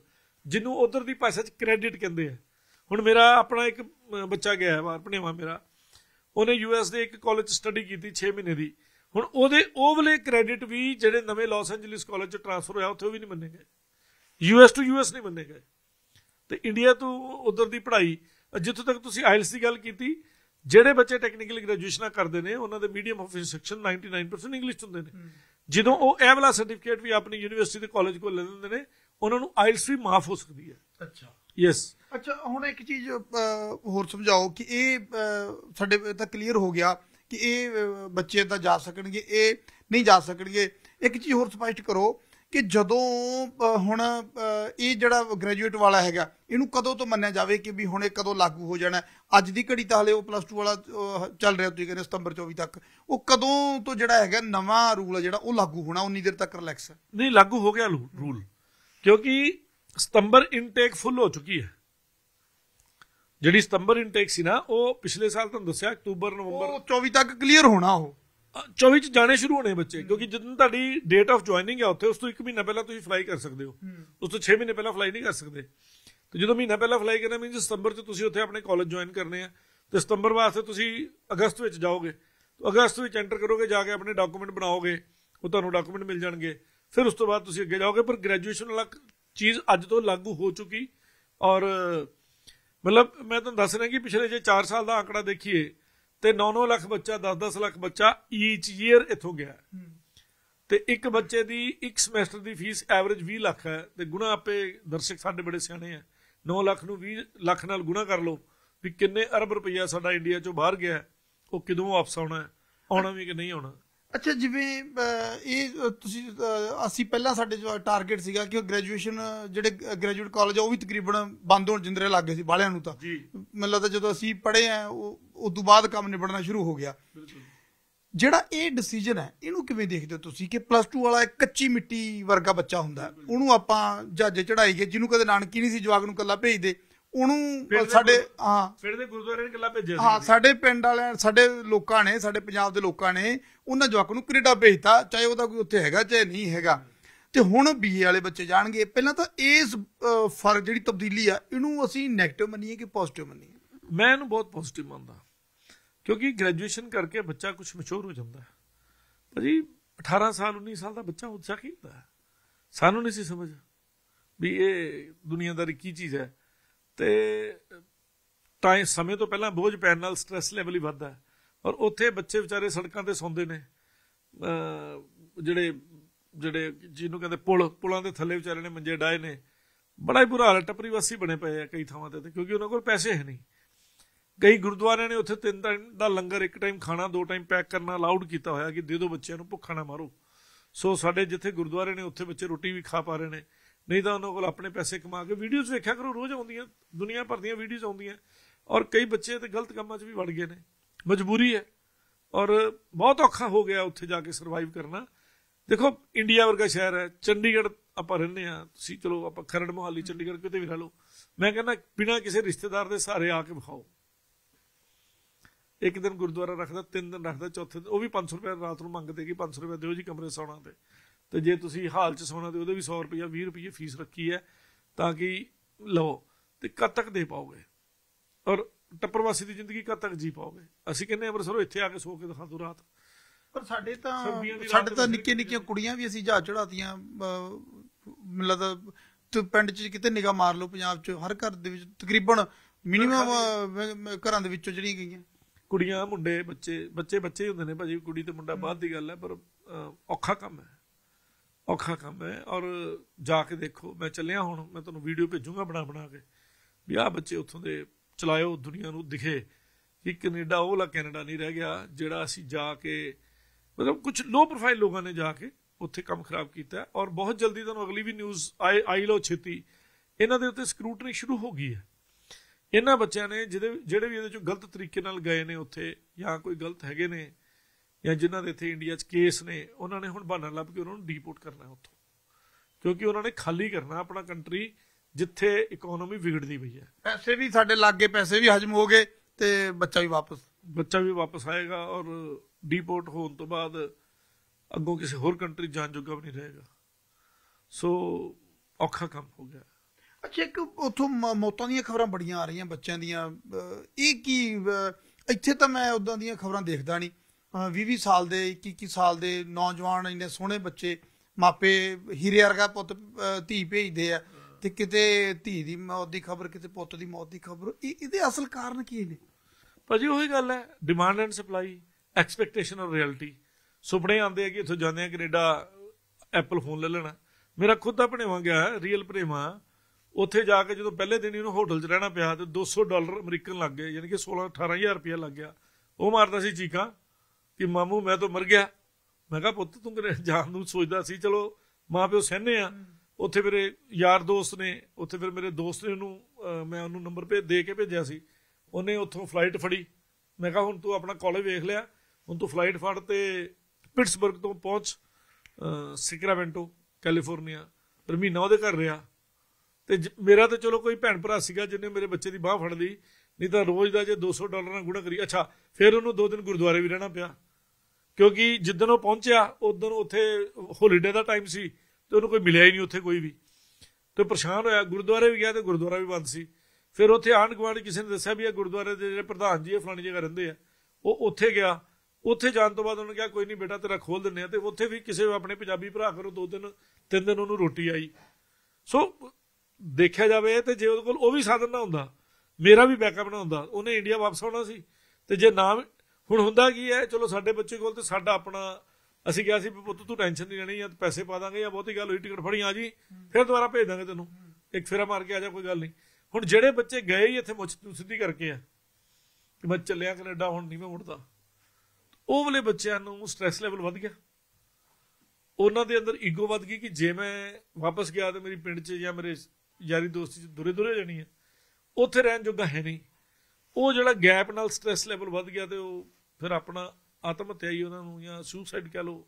ਜਿਹਨੂੰ ਉਧਰ ਦੀ ਭਾਸ਼ਾ 'ਚ ਕ੍ਰੈਡਿਟ ਕਹਿੰਦੇ ਆ ਹੁਣ ਮੇਰਾ ਆਪਣਾ ਇੱਕ ਬੱਚਾ ਗਿਆ ਹੈ ਆਪਣੇ ਵਾ ਮੇਰਾ ਉਹਨੇ ਯੂਐਸ ਦੇ ਇੱਕ ਕਾਲਜ ਸਟੱਡੀ ਕੀਤੀ 6 ਮਹੀਨੇ ਦੀ ਹੁਣ ਉਹਦੇ ਉਹ ਵਾਲੇ ਕ੍ਰੈਡਿਟ ਵੀ ਜਿਹੜੇ ਨਵੇਂ ਲਾਸ ਐਂਜਲਿਸ ਕਾਲਜ ਚ ਟ੍ਰਾਂਸਫਰ ਹੋਇਆ ਉੱਥੇ ਵੀ ਨਹੀਂ ਮੰਨੇ ਗਏ ਯੂਐਸ ਟੂ ਯੂਐਸ ਨਹੀਂ ਮੰਨੇ ਗਏ ਤੇ ਇੰਡੀਆ ਤੋਂ ਉਧਰ ਦੀ ਪੜ੍ਹਾਈ ਜਿੱਥੋਂ ਤੱਕ ਤੁਸੀਂ ਆਇਲਸ ਦੀ ਗੱਲ ਕੀਤੀ ਜਿਹੜੇ ਬੱਚੇ ਟੈਕਨੀਕਲ ਗ੍ਰੈਜੂਏਸ਼ਨਾਂ ਕਰਦੇ ਨੇ ਉਹਨਾਂ ਦੇ ਮੀਡੀਅਮ ਆਫ ਇਨਸਟਰਕਸ਼ਨ 99% ਇੰਗਲਿਸ਼ ਹੁੰਦੇ ਨੇ ਜਦੋਂ ਉਹ ਇਹ ਵਾਲਾ ਸਰਟੀਫਿਕੇਟ ਵੀ ਆਪਣੀ ਯੂਨੀਵਰਸਿਟੀ ਦੇ ਕਾਲਜ ਕੋਲ ਲੈ ਲੈਂਦੇ ਨੇ ਉਹਨਾਂ ਨੂੰ ਆਈਲਸ ਵੀ ਮਾਫ ਹੋ ਸਕਦੀ ਹੈ ਅੱਛਾ ਯੈਸ ਅੱਛਾ ਹੁਣ ਇੱਕ ਚੀਜ਼ ਹੋਰ ਸਮਝਾਓ ਕਿ ਇਹ ਸਾਡੇ ਤਾਂ ਕਲੀਅਰ ਹੋ ਗਿਆ ਕਿ ਇਹ ਬੱਚੇ ਤਾਂ ਜਾ ਸਕਣਗੇ ਇਹ ਨਹੀਂ ਜਾ ਸਕਣਗੇ ਇੱਕ ਚੀਜ਼ ਹੋਰ ਸਪਸ਼ਟ ਕਰੋ ਕਿ ਜਦੋਂ ਹੁਣ ਇਹ ਜਿਹੜਾ ਗ੍ਰੈਜੂਏਟ ਵਾਲਾ ਹੈਗਾ ਇਹਨੂੰ ਕਦੋਂ ਤੋਂ ਮੰਨਿਆ ਜਾਵੇ ਕਿ ਵੀ ਹੁਣ ਇਹ ਕਦੋਂ ਲਾਗੂ ਹੋ ਜਾਣਾ ਅੱਜ ਦੀ ਘੜੀ ਤਾਂ ਹਲੇ ਉਹ ਪਲੱਸ 2 ਵਾਲਾ ਚੱਲ ਰਿਹਾ ਤੁਸੀਂ ਕਹਿੰਦੇ ਸਤੰਬਰ 24 ਤੱਕ ਉਹ ਕਦੋਂ ਤੋਂ ਜਿਹੜਾ ਹੈਗਾ ਨਵਾਂ ਰੂਲ ਹੈ ਜਿਹੜਾ ਉਹ ਲਾਗੂ ਹੋਣਾ ਉਨੀ ਦੇਰ ਤੱਕ ਰਿਲੈਕਸ ਹੈ ਨਹੀਂ ਲਾਗੂ ਹੋ ਗਿਆ ਰੂਲ ਕਿਉਂਕਿ ਸਤੰਬਰ ਇਨਟੇਕ ਫੁੱਲ ਹੋ ਚੁੱਕੀ ਹੈ ਜਿਹੜੀ ਸਤੰਬਰ ਇਨਟੇਕ ਸੀ ਨਾ ਉਹ ਪਿਛਲੇ ਸਾਲ ਤੁਹਾਨੂੰ ਦੱਸਿਆ ਅਕਤੂਬਰ ਨਵੰਬਰ ਉਹ 24 ਤੱਕ ਕਲੀਅਰ ਹੋਣਾ ਉਹ 24 ਚ ਜਾਣੇ ਸ਼ੁਰੂ ਹੋਣੇ ਬੱਚੇ ਕਿਉਂਕਿ ਜਦੋਂ ਤੁਹਾਡੀ ਡੇਟ ਆਫ ਜੁਆਇਨਿੰਗ ਹੈ ਉੱਥੇ ਉਸ ਤੋਂ 1 ਮਹੀਨਾ ਪਹਿਲਾਂ ਤੁਸੀਂ ਫਲਾਈ ਕਰ ਸਕਦੇ ਹੋ ਉਸ ਤੋਂ 6 ਮਹੀਨੇ ਪਹਿਲਾਂ ਫਲਾਈ ਨਹੀਂ ਕਰ ਸਕਦੇ ਤੇ ਜਦੋਂ ਮਹੀਨਾ ਪਹਿਲਾਂ ਫਲਾਈ ਕਰਨਾ ਮੀਨਸ ਸਤੰਬਰ ਚ ਤੁਸੀਂ ਉੱਥੇ ਆਪਣੇ ਕਾਲਜ ਜੁਆਇਨ ਕਰਨੇ ਆ ਤੇ ਸਤੰਬਰ ਵਾਸਤੇ ਤੁਸੀਂ ਅਗਸਤ ਵਿੱਚ ਜਾਓਗੇ ਤੇ ਅਗਸਤ ਵਿੱਚ ਐਂਟਰ ਕਰੋਗੇ ਜਾ ਕੇ ਆਪਣੇ ਡਾਕੂਮੈਂਟ ਬਣਾਓਗੇ ਉਹ ਤੁਹਾਨੂੰ ਡਾਕੂਮੈਂਟ ਮਿਲ ਜਾਣਗੇ ਫਿਰ ਉਸ ਤੋਂ ਬਾਅਦ ਤੁਸੀਂ ਅੱਗੇ ਜਾਓਗੇ ਪਰ ਗ੍ਰੈਜੂਏਸ਼ਨ ਵਾਲਾ ਚੀਜ਼ ਅੱਜ ਤੋਂ ਲਾਗੂ ਹੋ ਚੁੱਕੀ ਔਰ ਮਤਲਬ ਮੈਂ ਤੁਹਾਨੂੰ ਦੱਸ ਰਿਹਾ ਕਿ ਪਿਛਲੇ ਜੇ 4 ਸਾਲ ਦਾ ਆਂਕੜਾ ਦੇਖੀਏ ਤੇ 9-9 ਲੱਖ ਬੱਚਾ 10-10 ਲੱਖ ਬੱਚਾ ਈਚ ਈਅਰ ਇੱਥੋਂ ਗਿਆ ਤੇ ਇੱਕ ਬੱਚੇ ਦੀ ਇੱਕ ਸਮੈਸਟਰ ਦੀ ਫੀਸ ਐਵਰੇਜ 20 ਲੱਖ ਹੈ ਤੇ ਗੁਣਾ ਆਪੇ ਦਰਸ਼ਕ ਸਾਡੇ ਬੜੇ ਸਿਆਣੇ ਆ 9 ਲੱਖ ਨੂੰ 20 ਲੱਖ ਨਾਲ ਗੁਣਾ ਕਰ ਲਓ ਵੀ ਕਿੰਨੇ ਅਰਬ ਰੁਪਈਆ ਸਾਡਾ ਇੰਡੀਆ ਚੋਂ ਬਾਹਰ ਗਿਆ ਉਹ ਕਿਦੋਂ ਵਾਪਸ ਆਉਣਾ ਆਉਣਾ ਵੀ ਕਿ ਨਹੀਂ ਆਉਣਾ ਅੱਛਾ ਜਿਵੇਂ ਇਹ ਤੁਸੀਂ ਅਸੀਂ ਪਹਿਲਾਂ ਸਾਡੇ ਜੋ ਟਾਰਗੇਟ ਸੀਗਾ ਕਿ ਗ੍ਰੈਜੂਏਸ਼ਨ ਜਿਹੜੇ ਗ੍ਰੈਜੂਏਟ ਕਾਲਜ ਆ ਉਹ ਵੀ ਤਕਰੀਬਨ ਬੰਦ ਹੋਣ ਜਿੰਦਰੇ ਲੱਗ ਗਏ ਸੀ ਬਾਲਿਆਂ ਨੂੰ ਤਾਂ ਮੈਨੂੰ ਲੱਗਦਾ ਜਦੋਂ ਅਸੀਂ ਪੜ੍ਹੇ ਆ ਉਹ ਤੋਂ ਬਾਅਦ ਕੰਮ ਨਿਬੜਨਾ ਸ਼ੁਰੂ ਹੋ ਗਿਆ ਜਿਹੜਾ ਇਹ ਡਿਸੀਜਨ ਹੈ ਇਹਨੂੰ ਕਿਵੇਂ ਦੇਖਦੇ ਹੋ ਤੁਸੀਂ ਕਿ ਪਲੱਸ 2 ਵਾਲਾ ਇੱਕ ਕੱਚੀ ਮਿੱਟੀ ਵਰਗਾ ਬੱਚਾ ਹੁੰਦਾ ਉਹਨੂੰ ਆਪਾਂ ਜੱਜ ਚੜਾਈਏ ਜਿਹਨੂੰ ਕਦੇ ਨਾਨਕੀ ਨਹੀਂ ਸੀ ਜਵਾਗ ਨੂੰ ਕੱਲਾ ਭੇਜਦੇ ਉਹਨੂੰ ਸਾਡੇ ਹਾਂ ਫਿਰ ਦੇ ਗੁਰਦੁਆਰੇ ਨੇ ਗੱਲਾਂ ਭੇਜਿਆ ਹਾਂ ਸਾਡੇ ਪਿੰਡ ਵਾਲਿਆਂ ਸਾਡੇ ਲੋਕਾਂ ਨੇ ਸਾਡੇ ਪੰਜਾਬ ਦੇ ਲੋਕਾਂ ਨੇ ਉਹਨਾਂ ਜਵਾਕ ਨੂੰ ਕੈਨੇਡਾ ਭੇਜਤਾ ਚਾਹੇ ਉਹਦਾ ਕੋਈ ਉੱਥੇ ਹੈਗਾ ਚਾਹੇ ਨਹੀਂ ਹੈਗਾ ਤੇ ਹੁਣ ਬੀਏ ਵਾਲੇ ਬੱਚੇ ਜਾਣਗੇ ਪਹਿਲਾਂ ਤਾਂ ਇਸ ਫਰਕ ਜਿਹੜੀ ਤਬਦੀਲੀ ਆ ਇਹਨੂੰ ਅਸੀਂ ਨੈਗੇਟਿਵ ਮੰਨੀਏ ਕਿ ਪੋਜ਼ਿਟਿਵ ਮੰਨੀਏ ਮੈਂ ਇਹਨੂੰ ਬਹੁਤ ਪੋਜ਼ਿਟਿਵ ਮੰਨਦਾ ਕਿਉਂਕਿ ਗ੍ਰੈਜੂਏਸ਼ਨ ਕਰਕੇ ਬੱਚਾ ਕੁਝ ਮੈਚੁਰ ਹੋ ਜਾਂਦਾ ਹੈ ਭਾਜੀ 18 ਸਾਲ 19 ਸਾਲ ਦਾ ਬੱਚਾ ਉਤਸ਼ਾਹ ਕੀ ਹੁੰਦਾ ਸਾਨੂੰ ਨਹੀਂ ਸੀ ਸਮਝ ਵੀ ਇਹ ਦੁਨੀਆਦਾਰੀ ਕੀ ਚੀਜ਼ ਹੈ ਤੇ ਤਾਂ ਇਹ ਸਮੇਂ ਤੋਂ ਪਹਿਲਾਂ ਬੋਝ ਪੈਣ ਨਾਲ ਸਟ्रेस ਲੈਵਲ ਹੀ ਵੱਧਦਾ ਔਰ ਉੱਥੇ ਬੱਚੇ ਵਿਚਾਰੇ ਸੜਕਾਂ ਤੇ ਸੌਂਦੇ ਨੇ ਜਿਹੜੇ ਜਿਹੜੇ ਜਿਹਨੂੰ ਕਹਿੰਦੇ ਪੁਲ ਪੁਲਾਂ ਦੇ ਥੱਲੇ ਵਿਚਾਰੇ ਨੇ ਮੰਜੇ ਡਾਏ ਨੇ ਬੜਾ ਹੀ ਬੁਰਾ ਹਾਲ ਟੱਪਰੀ ਵਾਸੀ ਬਣੇ ਪਏ ਆ ਕਈ ਥਾਵਾਂ ਤੇ ਕਿਉਂਕਿ ਉਹਨਾਂ ਕੋਲ ਪੈਸੇ ਹੈ ਨਹੀਂ ਕਈ ਗੁਰਦੁਆਰਿਆਂ ਨੇ ਉੱਥੇ ਤਿੰਨ ਦਿਨ ਦਾ ਲੰਗਰ ਇੱਕ ਟਾਈਮ ਖਾਣਾ ਦੋ ਟਾਈਮ ਪੈਕ ਕਰਨਾ ਅਲਾਉਡ ਕੀਤਾ ਹੋਇਆ ਕਿ ਦੇ ਦਿਓ ਬੱਚਿਆਂ ਨੂੰ ਭੁੱਖਾ ਨਾ ਮਾਰੋ ਸੋ ਸਾਡੇ ਜਿੱਥੇ ਗੁਰਦੁਆਰੇ ਨੇ ਉੱਥੇ ਬੱਚੇ ਰੋਟੀ ਵੀ ਖਾ ਪਾ ਰਹੇ ਨੇ ਨਹੀਂ ਤਾਂ ਉਹਨਾਂ ਕੋਲ ਆਪਣੇ ਪੈਸੇ ਕਮਾ ਕੇ ਵੀਡੀਓਜ਼ ਵੇਖਿਆ ਕਰੋ ਰੋਜ਼ ਆਉਂਦੀਆਂ ਦੁਨੀਆ ਭਰ ਦੀਆਂ ਵੀਡੀਓਜ਼ ਆਉਂਦੀਆਂ ਔਰ ਕਈ ਬੱਚੇ ਤੇ ਗਲਤ ਕੰਮਾਂ 'ਚ ਵੀ ਵੜ ਗਏ ਨੇ ਮਜਬੂਰੀ ਹੈ ਔਰ ਬਹੁਤ ਔਖਾ ਹੋ ਗਿਆ ਉੱਥੇ ਜਾ ਕੇ ਸਰਵਾਈਵ ਕਰਨਾ ਦੇਖੋ ਇੰਡੀਆ ਵਰਗਾ ਸ਼ਹਿਰ ਹੈ ਚੰਡੀਗੜ੍ਹ ਆਪਾਂ ਰਹਿੰਦੇ ਆ ਤੁਸੀਂ ਚਲੋ ਆਪਾਂ ਖਰੜ ਮੋਹਾਲੀ ਚੰਡੀਗੜ੍ਹ ਕਿਤੇ ਵੀ ਰਹਿ ਲਓ ਮੈਂ ਕਹਿੰਦਾ ਬਿਨਾ ਕਿਸੇ ਰਿਸ਼ਤੇਦਾਰ ਦੇ ਸਾਰੇ ਆ ਕੇ ਵਿਖਾਓ ਇੱਕ ਦਿਨ ਗੁਰਦੁਆਰਾ ਰੱਖਦਾ ਤਿੰਨ ਦਿਨ ਰੱਖਦਾ ਚੌਥੇ ਉਹ ਵੀ 500 ਰੁਪਏ ਰਾਤ ਨੂੰ ਮੰਗਦੇ ਕਿ 500 ਰੁਪਏ ਦਿਓ ਜੀ ਕਮਰੇ ਸੌਣਾ ਤੇ ਤੇ ਜੇ ਤੁਸੀਂ ਹਾਲ ਚ ਸੋਨਾ ਤੇ ਉਹਦੇ ਵੀ 100 ਰੁਪਏ 20 ਰੁਪਏ ਫੀਸ ਰੱਖੀ ਹੈ ਤਾਂ ਕਿ ਲਓ ਤੇ ਕਦ ਤੱਕ ਦੇ ਪਾਓਗੇ ਔਰ ਟੱਪਰਵਾਸੀ ਦੀ ਜ਼ਿੰਦਗੀ ਕਦ ਤੱਕ ਜੀ ਪਾਓਗੇ ਅਸੀਂ ਕਹਿੰਦੇ ਅੰਮ੍ਰਿਤਸਰੋਂ ਇੱਥੇ ਆ ਕੇ ਸੋ ਕੇ ਦਿਖਾ ਦੋ ਰਾਤ ਪਰ ਸਾਡੇ ਤਾਂ ਸਾਡੇ ਤਾਂ ਨਿੱਕੇ ਨਿੱਕੀਆਂ ਕੁੜੀਆਂ ਵੀ ਅਸੀਂ ਜਹਾਜ਼ ਚੜਾਤੀਆਂ ਮਤਲਬ ਤੂੰ ਪਿੰਡ 'ਚ ਕਿਤੇ ਨਿਗਾ ਮਾਰ ਲਓ ਪੰਜਾਬ 'ਚ ਹਰ ਘਰ ਦੇ ਵਿੱਚ ਤਕਰੀਬਨ ਮਿਨੀਮਮ ਘਰਾਂ ਦੇ ਵਿੱਚੋਂ ਜਿਹੜੀਆਂ ਗਈਆਂ ਕੁੜੀਆਂ ਮੁੰਡੇ ਬੱਚੇ ਬੱਚੇ ਬੱਚੇ ਹੁੰਦੇ ਨੇ ਭਾਜੀ ਕੁੜੀ ਤੇ ਮੁੰਡਾ ਬਾਅਦ ਦੀ ਗੱਲ ਹੈ ਪਰ ਔਖਾ ਕੰਮ ਹੈ ਔਖਾ ਕੰਮ ਹੈ ਔਰ ਜਾ ਕੇ ਦੇਖੋ ਮੈਂ ਚੱਲਿਆ ਹੁਣ ਮੈਂ ਤੁਹਾਨੂੰ ਵੀਡੀਓ ਭੇਜੂਗਾ ਬਣਾ ਬਣਾ ਕੇ ਵੀ ਆ ਬੱਚੇ ਉੱਥੋਂ ਦੇ ਚਲਾਇਓ ਦੁਨੀਆ ਨੂੰ ਦਿਖੇ ਕਿ ਕੈਨੇਡਾ ਉਹਲਾ ਕੈਨੇਡਾ ਨਹੀਂ ਰਹਿ ਗਿਆ ਜਿਹੜਾ ਅਸੀਂ ਜਾ ਕੇ ਮਤਲਬ ਕੁਝ ਲੋ ਪ੍ਰੋਫਾਈਲ ਲੋਕਾਂ ਨੇ ਜਾ ਕੇ ਉੱਥੇ ਕੰਮ ਖਰਾਬ ਕੀਤਾ ਔਰ ਬਹੁਤ ਜਲਦੀ ਤੁਹਾਨੂੰ ਅਗਲੀ ਵੀ ਨਿਊਜ਼ ਆਈ ਆਈ ਲੋ ਛੇਤੀ ਇਹਨਾਂ ਦੇ ਉੱਤੇ ਸਕਰੂਟਨੀ ਸ਼ੁਰੂ ਹੋ ਗਈ ਹੈ ਇਹਨਾਂ ਬੱਚਿਆਂ ਨੇ ਜਿਹੜੇ ਜਿਹੜੇ ਵੀ ਇਹਦੇ ਚੋਂ ਗਲਤ ਤਰੀਕੇ ਨਾਲ ਗਏ ਨੇ ਉੱਥੇ ਜਾਂ ਕੋਈ ਗਲਤ ਹੈਗੇ ਨੇ ਜਾਂ ਜਿਨ੍ਹਾਂ ਦੇ ਇੱਥੇ ਇੰਡੀਆ 'ਚ ਕੇਸ ਨੇ ਉਹਨਾਂ ਨੇ ਹੁਣ ਬਹਾਨਾ ਲੱਭ ਕੇ ਉਹਨਾਂ ਨੂੰ ਡੀਪੋਰਟ ਕਰਨਾ ਉੱਥੋਂ ਕਿਉਂਕਿ ਉਹਨਾਂ ਨੇ ਖਾਲੀ ਕਰਨਾ ਆਪਣਾ ਕੰਟਰੀ ਜਿੱਥੇ ਇਕਨੋਮੀ ਵਿਗੜਦੀ ਪਈ ਹੈ ਪੈਸੇ ਵੀ ਸਾਡੇ ਲਾਗੇ ਪੈਸੇ ਵੀ ਹਜਮ ਹੋ ਗਏ ਤੇ ਬੱਚਾ ਵੀ ਵਾਪਸ ਬੱਚਾ ਵੀ ਵਾਪਸ ਆਏਗਾ ਔਰ ਡੀਪੋਰਟ ਹੋਣ ਤੋਂ ਬਾਅਦ ਅੱਗੋਂ ਕਿਸੇ ਹੋਰ ਕੰਟਰੀ ਜਾਣ ਜੋਗਾ ਵੀ ਨਹੀਂ ਰਹੇਗਾ ਸੋ ਔਖਾ ਕੰਮ ਹੋ ਗਿਆ ਅੱਛਾ ਇੱਕ ਉਥੋਂ ਮੌਤਾਂ ਦੀਆਂ ਖਬਰਾਂ ਬੜੀਆਂ ਆ ਰਹੀਆਂ ਬੱਚਿਆਂ ਦੀਆਂ ਇਹ ਕੀ ਇੱਥੇ ਤਾਂ ਮੈਂ ਉਦਾਂ ਦੀਆਂ ਖਬਰਾਂ ਦੇਖਦਾ ਨਹੀਂ 20-20 ਸਾਲ ਦੇ 21 ਸਾਲ ਦੇ ਨੌਜਵਾਨ ਇੰਨੇ ਸੋਹਣੇ ਬੱਚੇ ਮਾਪੇ ਹੀਰੇ ਵਰਗਾ ਪੁੱਤ ਧੀ ਭੇਜਦੇ ਆ ਤੇ ਕਿਤੇ ਧੀ ਦੀ ਮੌਤ ਦੀ ਖਬਰ ਕਿਤੇ ਪੁੱਤ ਦੀ ਮੌਤ ਦੀ ਖਬਰ ਇਹਦੇ ਅਸਲ ਕਾਰਨ ਕੀ ਨੇ ਭਾਜੀ ਉਹੀ ਗੱਲ ਹੈ ਡਿਮਾਂਡ ਐਂਡ ਸਪਲਾਈ ਐਕਸਪੈਕਟੇਸ਼ਨ ਔਰ ਰਿਐਲਿਟੀ ਸੁਪਨੇ ਆਉਂਦੇ ਆ ਕਿ ਇੱਥੋਂ ਜਾਂਦੇ ਆ ਕੈਨੇਡਾ ਐਪਲ ਫੋਨ ਲੈ ਲੈਣਾ ਮੇਰਾ ਖੁਦ ਦਾ ਭਣੇਵਾ ਗਿਆ ਰੀਅਲ ਭਣੇਵਾ ਉੱਥੇ ਜਾ ਕੇ ਜਦੋਂ ਪਹਿਲੇ ਦਿਨ ਇਹਨੂੰ ਹੋਟਲ 'ਚ ਰਹਿਣਾ ਪਿਆ ਤੇ 200 ਡਾਲਰ ਅਮਰੀਕਨ ਲੱਗ ਗਏ ਯਾਨੀ ਕਿ 16 18000 ਰੁਪਏ ਲੱਗ ਗਿਆ ਉਹ ਮਾਰਦਾ ਸੀ ਚੀਕਾਂ ਕਿ ਮਾਮੂ ਮੈਂ ਤਾਂ ਮਰ ਗਿਆ ਮੈਂ ਕਿਹਾ ਪੁੱਤ ਤੂੰ ਕਿਹਨੇ ਜਾਨ ਨੂੰ ਸੋਚਦਾ ਸੀ ਚਲੋ ਮਾਂ ਪਿਓ ਸਹਨੇ ਆ ਉੱਥੇ ਮੇਰੇ ਯਾਰ ਦੋਸਤ ਨੇ ਉੱਥੇ ਫਿਰ ਮੇਰੇ ਦੋਸਤ ਨੇ ਉਹਨੂੰ ਮੈਂ ਉਹਨੂੰ ਨੰਬਰ ਭੇਜ ਦੇ ਕੇ ਭੇਜਿਆ ਸੀ ਉਹਨੇ ਉੱਥੋਂ ਫਲਾਈਟ ਫੜੀ ਮੈਂ ਕਿਹਾ ਹੁਣ ਤੂੰ ਆਪਣਾ ਕਾਲਜ ਵੇਖ ਲਿਆ ਹੁਣ ਤੂੰ ਫਲਾਈਟ ਫੜ ਤੇ ਪਿਟਸਬਰਗ ਤੋਂ ਪਹੁੰਚ ਸਿਕਰਾਵੈਂਟੋ ਕੈਲੀਫੋਰਨੀਆ ਪਰ ਮਹੀਨਾ ਉਹਦੇ ਘਰ ਰਿਹਾ ਤੇ ਮੇਰਾ ਤਾਂ ਚਲੋ ਕੋਈ ਭੈਣ ਭਰਾ ਸੀਗਾ ਜਿੰਨੇ ਮੇਰੇ ਬੱਚੇ ਦੀ ਬਾਹ ਫੜ ਲਈ ਨਹੀਂ ਤਾਂ ਰੋਜ਼ ਦਾ ਜੇ 200 ਡਾਲਰ ਨਾਲ ਗੁਣਾ ਕਰੀ ਅੱਛਾ ਫਿਰ ਉਹਨੂੰ ਦੋ ਦਿਨ ਗੁਰਦੁਆਰੇ ਵੀ ਰਹਿਣਾ ਪਿਆ ਕਿਉਂਕਿ ਜਿੱਦਨ ਉਹ ਪਹੁੰਚਿਆ ਉਦੋਂ ਉੱਥੇ ਹੌਲੀਡੇ ਦਾ ਟਾਈਮ ਸੀ ਤੇ ਉਹਨੂੰ ਕੋਈ ਮਿਲਿਆ ਹੀ ਨਹੀਂ ਉੱਥੇ ਕੋਈ ਵੀ ਤੇ ਪਰੇਸ਼ਾਨ ਹੋਇਆ ਗੁਰਦੁਆਰੇ ਵੀ ਗਿਆ ਤੇ ਗੁਰਦੁਆਰਾ ਵੀ ਬੰਦ ਸੀ ਫਿਰ ਉੱਥੇ ਆਣ ਗਵਾਂਢ ਕਿਸੇ ਨੇ ਦੱਸਿਆ ਵੀ ਇਹ ਗੁਰਦੁਆਰੇ ਦੇ ਜਿਹੜੇ ਪ੍ਰਧਾਨ ਜੀ ਇਹ ਫਲਾਣੀ ਜਗ੍ਹਾ ਰਹਿੰਦੇ ਆ ਉਹ ਉੱਥੇ ਗਿਆ ਉੱਥੇ ਜਾਣ ਤੋਂ ਬਾਅਦ ਉਹਨੇ ਕਿਹਾ ਕੋਈ ਨਹੀਂ ਬੇਟਾ ਤੇਰਾ ਖੋਲ ਦਿੰਨੇ ਆ ਤੇ ਉੱਥੇ ਵੀ ਕਿਸੇ ਆਪਣੇ ਪੰਜਾਬੀ ਭਰਾ ਕਰੋ ਦੋ ਦਿਨ ਤਿੰਨ ਦਿਨ ਉਹਨੂੰ ਰੋਟੀ ਆਈ ਸੋ ਦੇਖਿਆ ਜਾਵੇ ਤੇ ਜੇ ਉਹਦੇ ਕੋਲ ਉਹ ਵੀ ਸਾਧਨ ਨਾ ਹੁੰਦਾ ਮੇਰਾ ਵੀ ਬੈਕਅਪ ਨਾ ਹੁੰਦਾ ਉਹਨੇ ਇੰਡੀਆ ਵਾਪਸ ਆਉਣਾ ਸੀ ਤੇ ਜੇ ਨਾਮ ਹੁਣ ਹੁੰਦਾ ਕੀ ਹੈ ਚਲੋ ਸਾਡੇ ਬੱਚੇ ਕੋਲ ਤੇ ਸਾਡਾ ਆਪਣਾ ਅਸੀਂ ਕਿਹਾ ਸੀ ਪੁੱਤ ਤੂੰ ਟੈਨਸ਼ਨ ਨਹੀਂ ਲੈਣੀ ਜਾਂ ਪੈਸੇ ਪਾ ਦਾਂਗੇ ਜਾਂ ਬਹੁਤੀ ਗੱਲ ਹੋਈ ਟਿਕਟ ਫੜੀ ਆ ਜੀ ਫਿਰ ਦੁਬਾਰਾ ਭੇਜ ਦਾਂਗੇ ਤੈਨੂੰ ਇੱਕ ਫੇਰਾ ਮਾਰ ਕੇ ਆ ਜਾ ਕੋਈ ਗੱਲ ਨਹੀਂ ਹੁਣ ਜਿਹੜੇ ਬੱਚੇ ਗਏ ਹੀ ਇੱਥੇ ਮੁੱਛ ਸਿੱਧੀ ਕਰਕੇ ਆ ਕਿ ਮੈਂ ਚੱਲਿਆ ਕੈਨੇਡਾ ਹੁਣ ਨਹੀਂ ਮੈਂ ਮੁੜਦਾ ਉਹ ਵਾਲੇ ਬੱਚਿਆਂ ਨੂੰ ਸਟ्रेस ਲੈਵਲ ਵੱਧ ਗਿਆ ਉਹਨਾਂ ਦੇ ਅੰਦਰ ਈਗੋ ਵੱਧ ਗਈ ਕਿ ਜੇ ਮੈਂ ਵਾਪਸ ਗਿਆ ਤਾਂ ਮੇਰੀ ਪਿੰਡ 'ਚ ਜਾਂ ਮੇਰੇ ਯਾਰੀ ਦੋਸਤੀ 'ਚ ਦੁਰੇ ਦੁਰੇ ਜਾਣੀ ਹੈ ਉੱਥੇ ਰਹਿਣ ਜੋਗਾ ਹੈ ਨਹੀਂ ਉਹ ਜਿਹੜਾ ਗੈਪ ਨਾਲ ਸਟ्रेस ਲੈਵਲ ਵੱਧ ਗਿਆ ਤੇ ਉਹ ਫਿਰ ਆਪਣਾ ਆਤਮ ਹੱਤਿਆ ਹੀ ਉਹਨਾਂ ਨੂੰ ਜਾਂ ਸੁਸਾਈਡ ਕਹ ਲੋ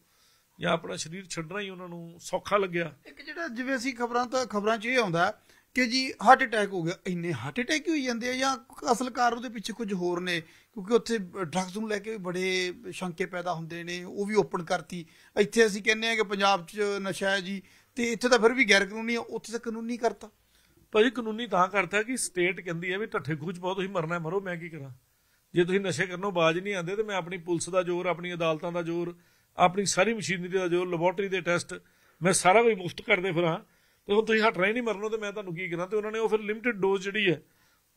ਜਾਂ ਆਪਣਾ ਸਰੀਰ ਛੱਡਣਾ ਹੀ ਉਹਨਾਂ ਨੂੰ ਸੌਖਾ ਲੱਗਿਆ ਇੱਕ ਜਿਹੜਾ ਜਿਵੇਂ ਅਸੀਂ ਖਬਰਾਂ ਤਾਂ ਖਬਰਾਂ 'ਚ ਇਹ ਆਉਂਦਾ ਕਿ ਜੀ ਹਾਰਟ ਅਟੈਕ ਹੋ ਗਿਆ ਇੰਨੇ ਹਾਰਟ ਅਟੈਕ ਹੀ ਹੋਈ ਜਾਂਦੇ ਆ ਜਾਂ ਅਸਲ ਕਾਰਨ ਉਹਦੇ ਪਿੱਛੇ ਕੁਝ ਹੋਰ ਨੇ ਕਿਉਂਕਿ ਉੱਥੇ ਡਰੱਗਸ ਨੂੰ ਲੈ ਕੇ ਵੀ ਬੜੇ ਸ਼ੰਕੇ ਪੈਦਾ ਹੁੰਦੇ ਨੇ ਉਹ ਵੀ ਓਪਨ ਕਰਤੀ ਇੱਥੇ ਅਸੀਂ ਕਹਿੰਦੇ ਆ ਕਿ ਪੰਜਾਬ 'ਚ ਨਸ਼ਾ ਹੈ ਜੀ ਤੇ ਇੱਥੇ ਤਾਂ ਫਿਰ ਵੀ ਗੈਰ ਕਾਨੂੰਨੀ ਆ ਉੱਥੇ ਤਾਂ ਕਾਨੂੰਨੀ ਕਰਤਾ ਭਾਜੀ ਕਾਨੂੰਨੀ ਤਾਂ ਕਰਤਾ ਕਿ ਸਟੇਟ ਕਹਿੰਦੀ ਹੈ ਵੀ ਠੱਠੇ ਖੂਚ ਬਹੁਤ ਤੁਸੀਂ ਮਰਨਾ ਮਰੋ ਮੈਂ ਕੀ ਕਰਾਂ ਜੇ ਤੁਸੀਂ ਨਸ਼ੇ ਕਰਨੋਂ ਬਾਜ ਨਹੀਂ ਆਂਦੇ ਤੇ ਮੈਂ ਆਪਣੀ ਪੁਲਿਸ ਦਾ ਜ਼ੋਰ ਆਪਣੀ ਅਦਾਲਤਾਂ ਦਾ ਜ਼ੋਰ ਆਪਣੀ ਸਾਰੀ ਮਸ਼ੀਨਰੀ ਦਾ ਜ਼ੋਰ ਲੈਬੋਰਟਰੀ ਦੇ ਟੈਸਟ ਮੈਂ ਸਾਰਾ ਕੁਝ ਮੁਫਤ ਕਰਦੇ ਫਿਰਾਂ ਤੇ ਹੁਣ ਤੁਸੀਂ ਹਟਣਾ ਹੀ ਨਹੀਂ ਮਰਨੋਂ ਤੇ ਮੈਂ ਤੁਹਾਨੂੰ ਕੀ ਕਰਾਂ ਤੇ ਉਹਨਾਂ ਨੇ ਉਹ ਫਿਰ ਲਿਮਟਿਡ ਡੋਜ਼ ਜਿਹੜੀ ਹੈ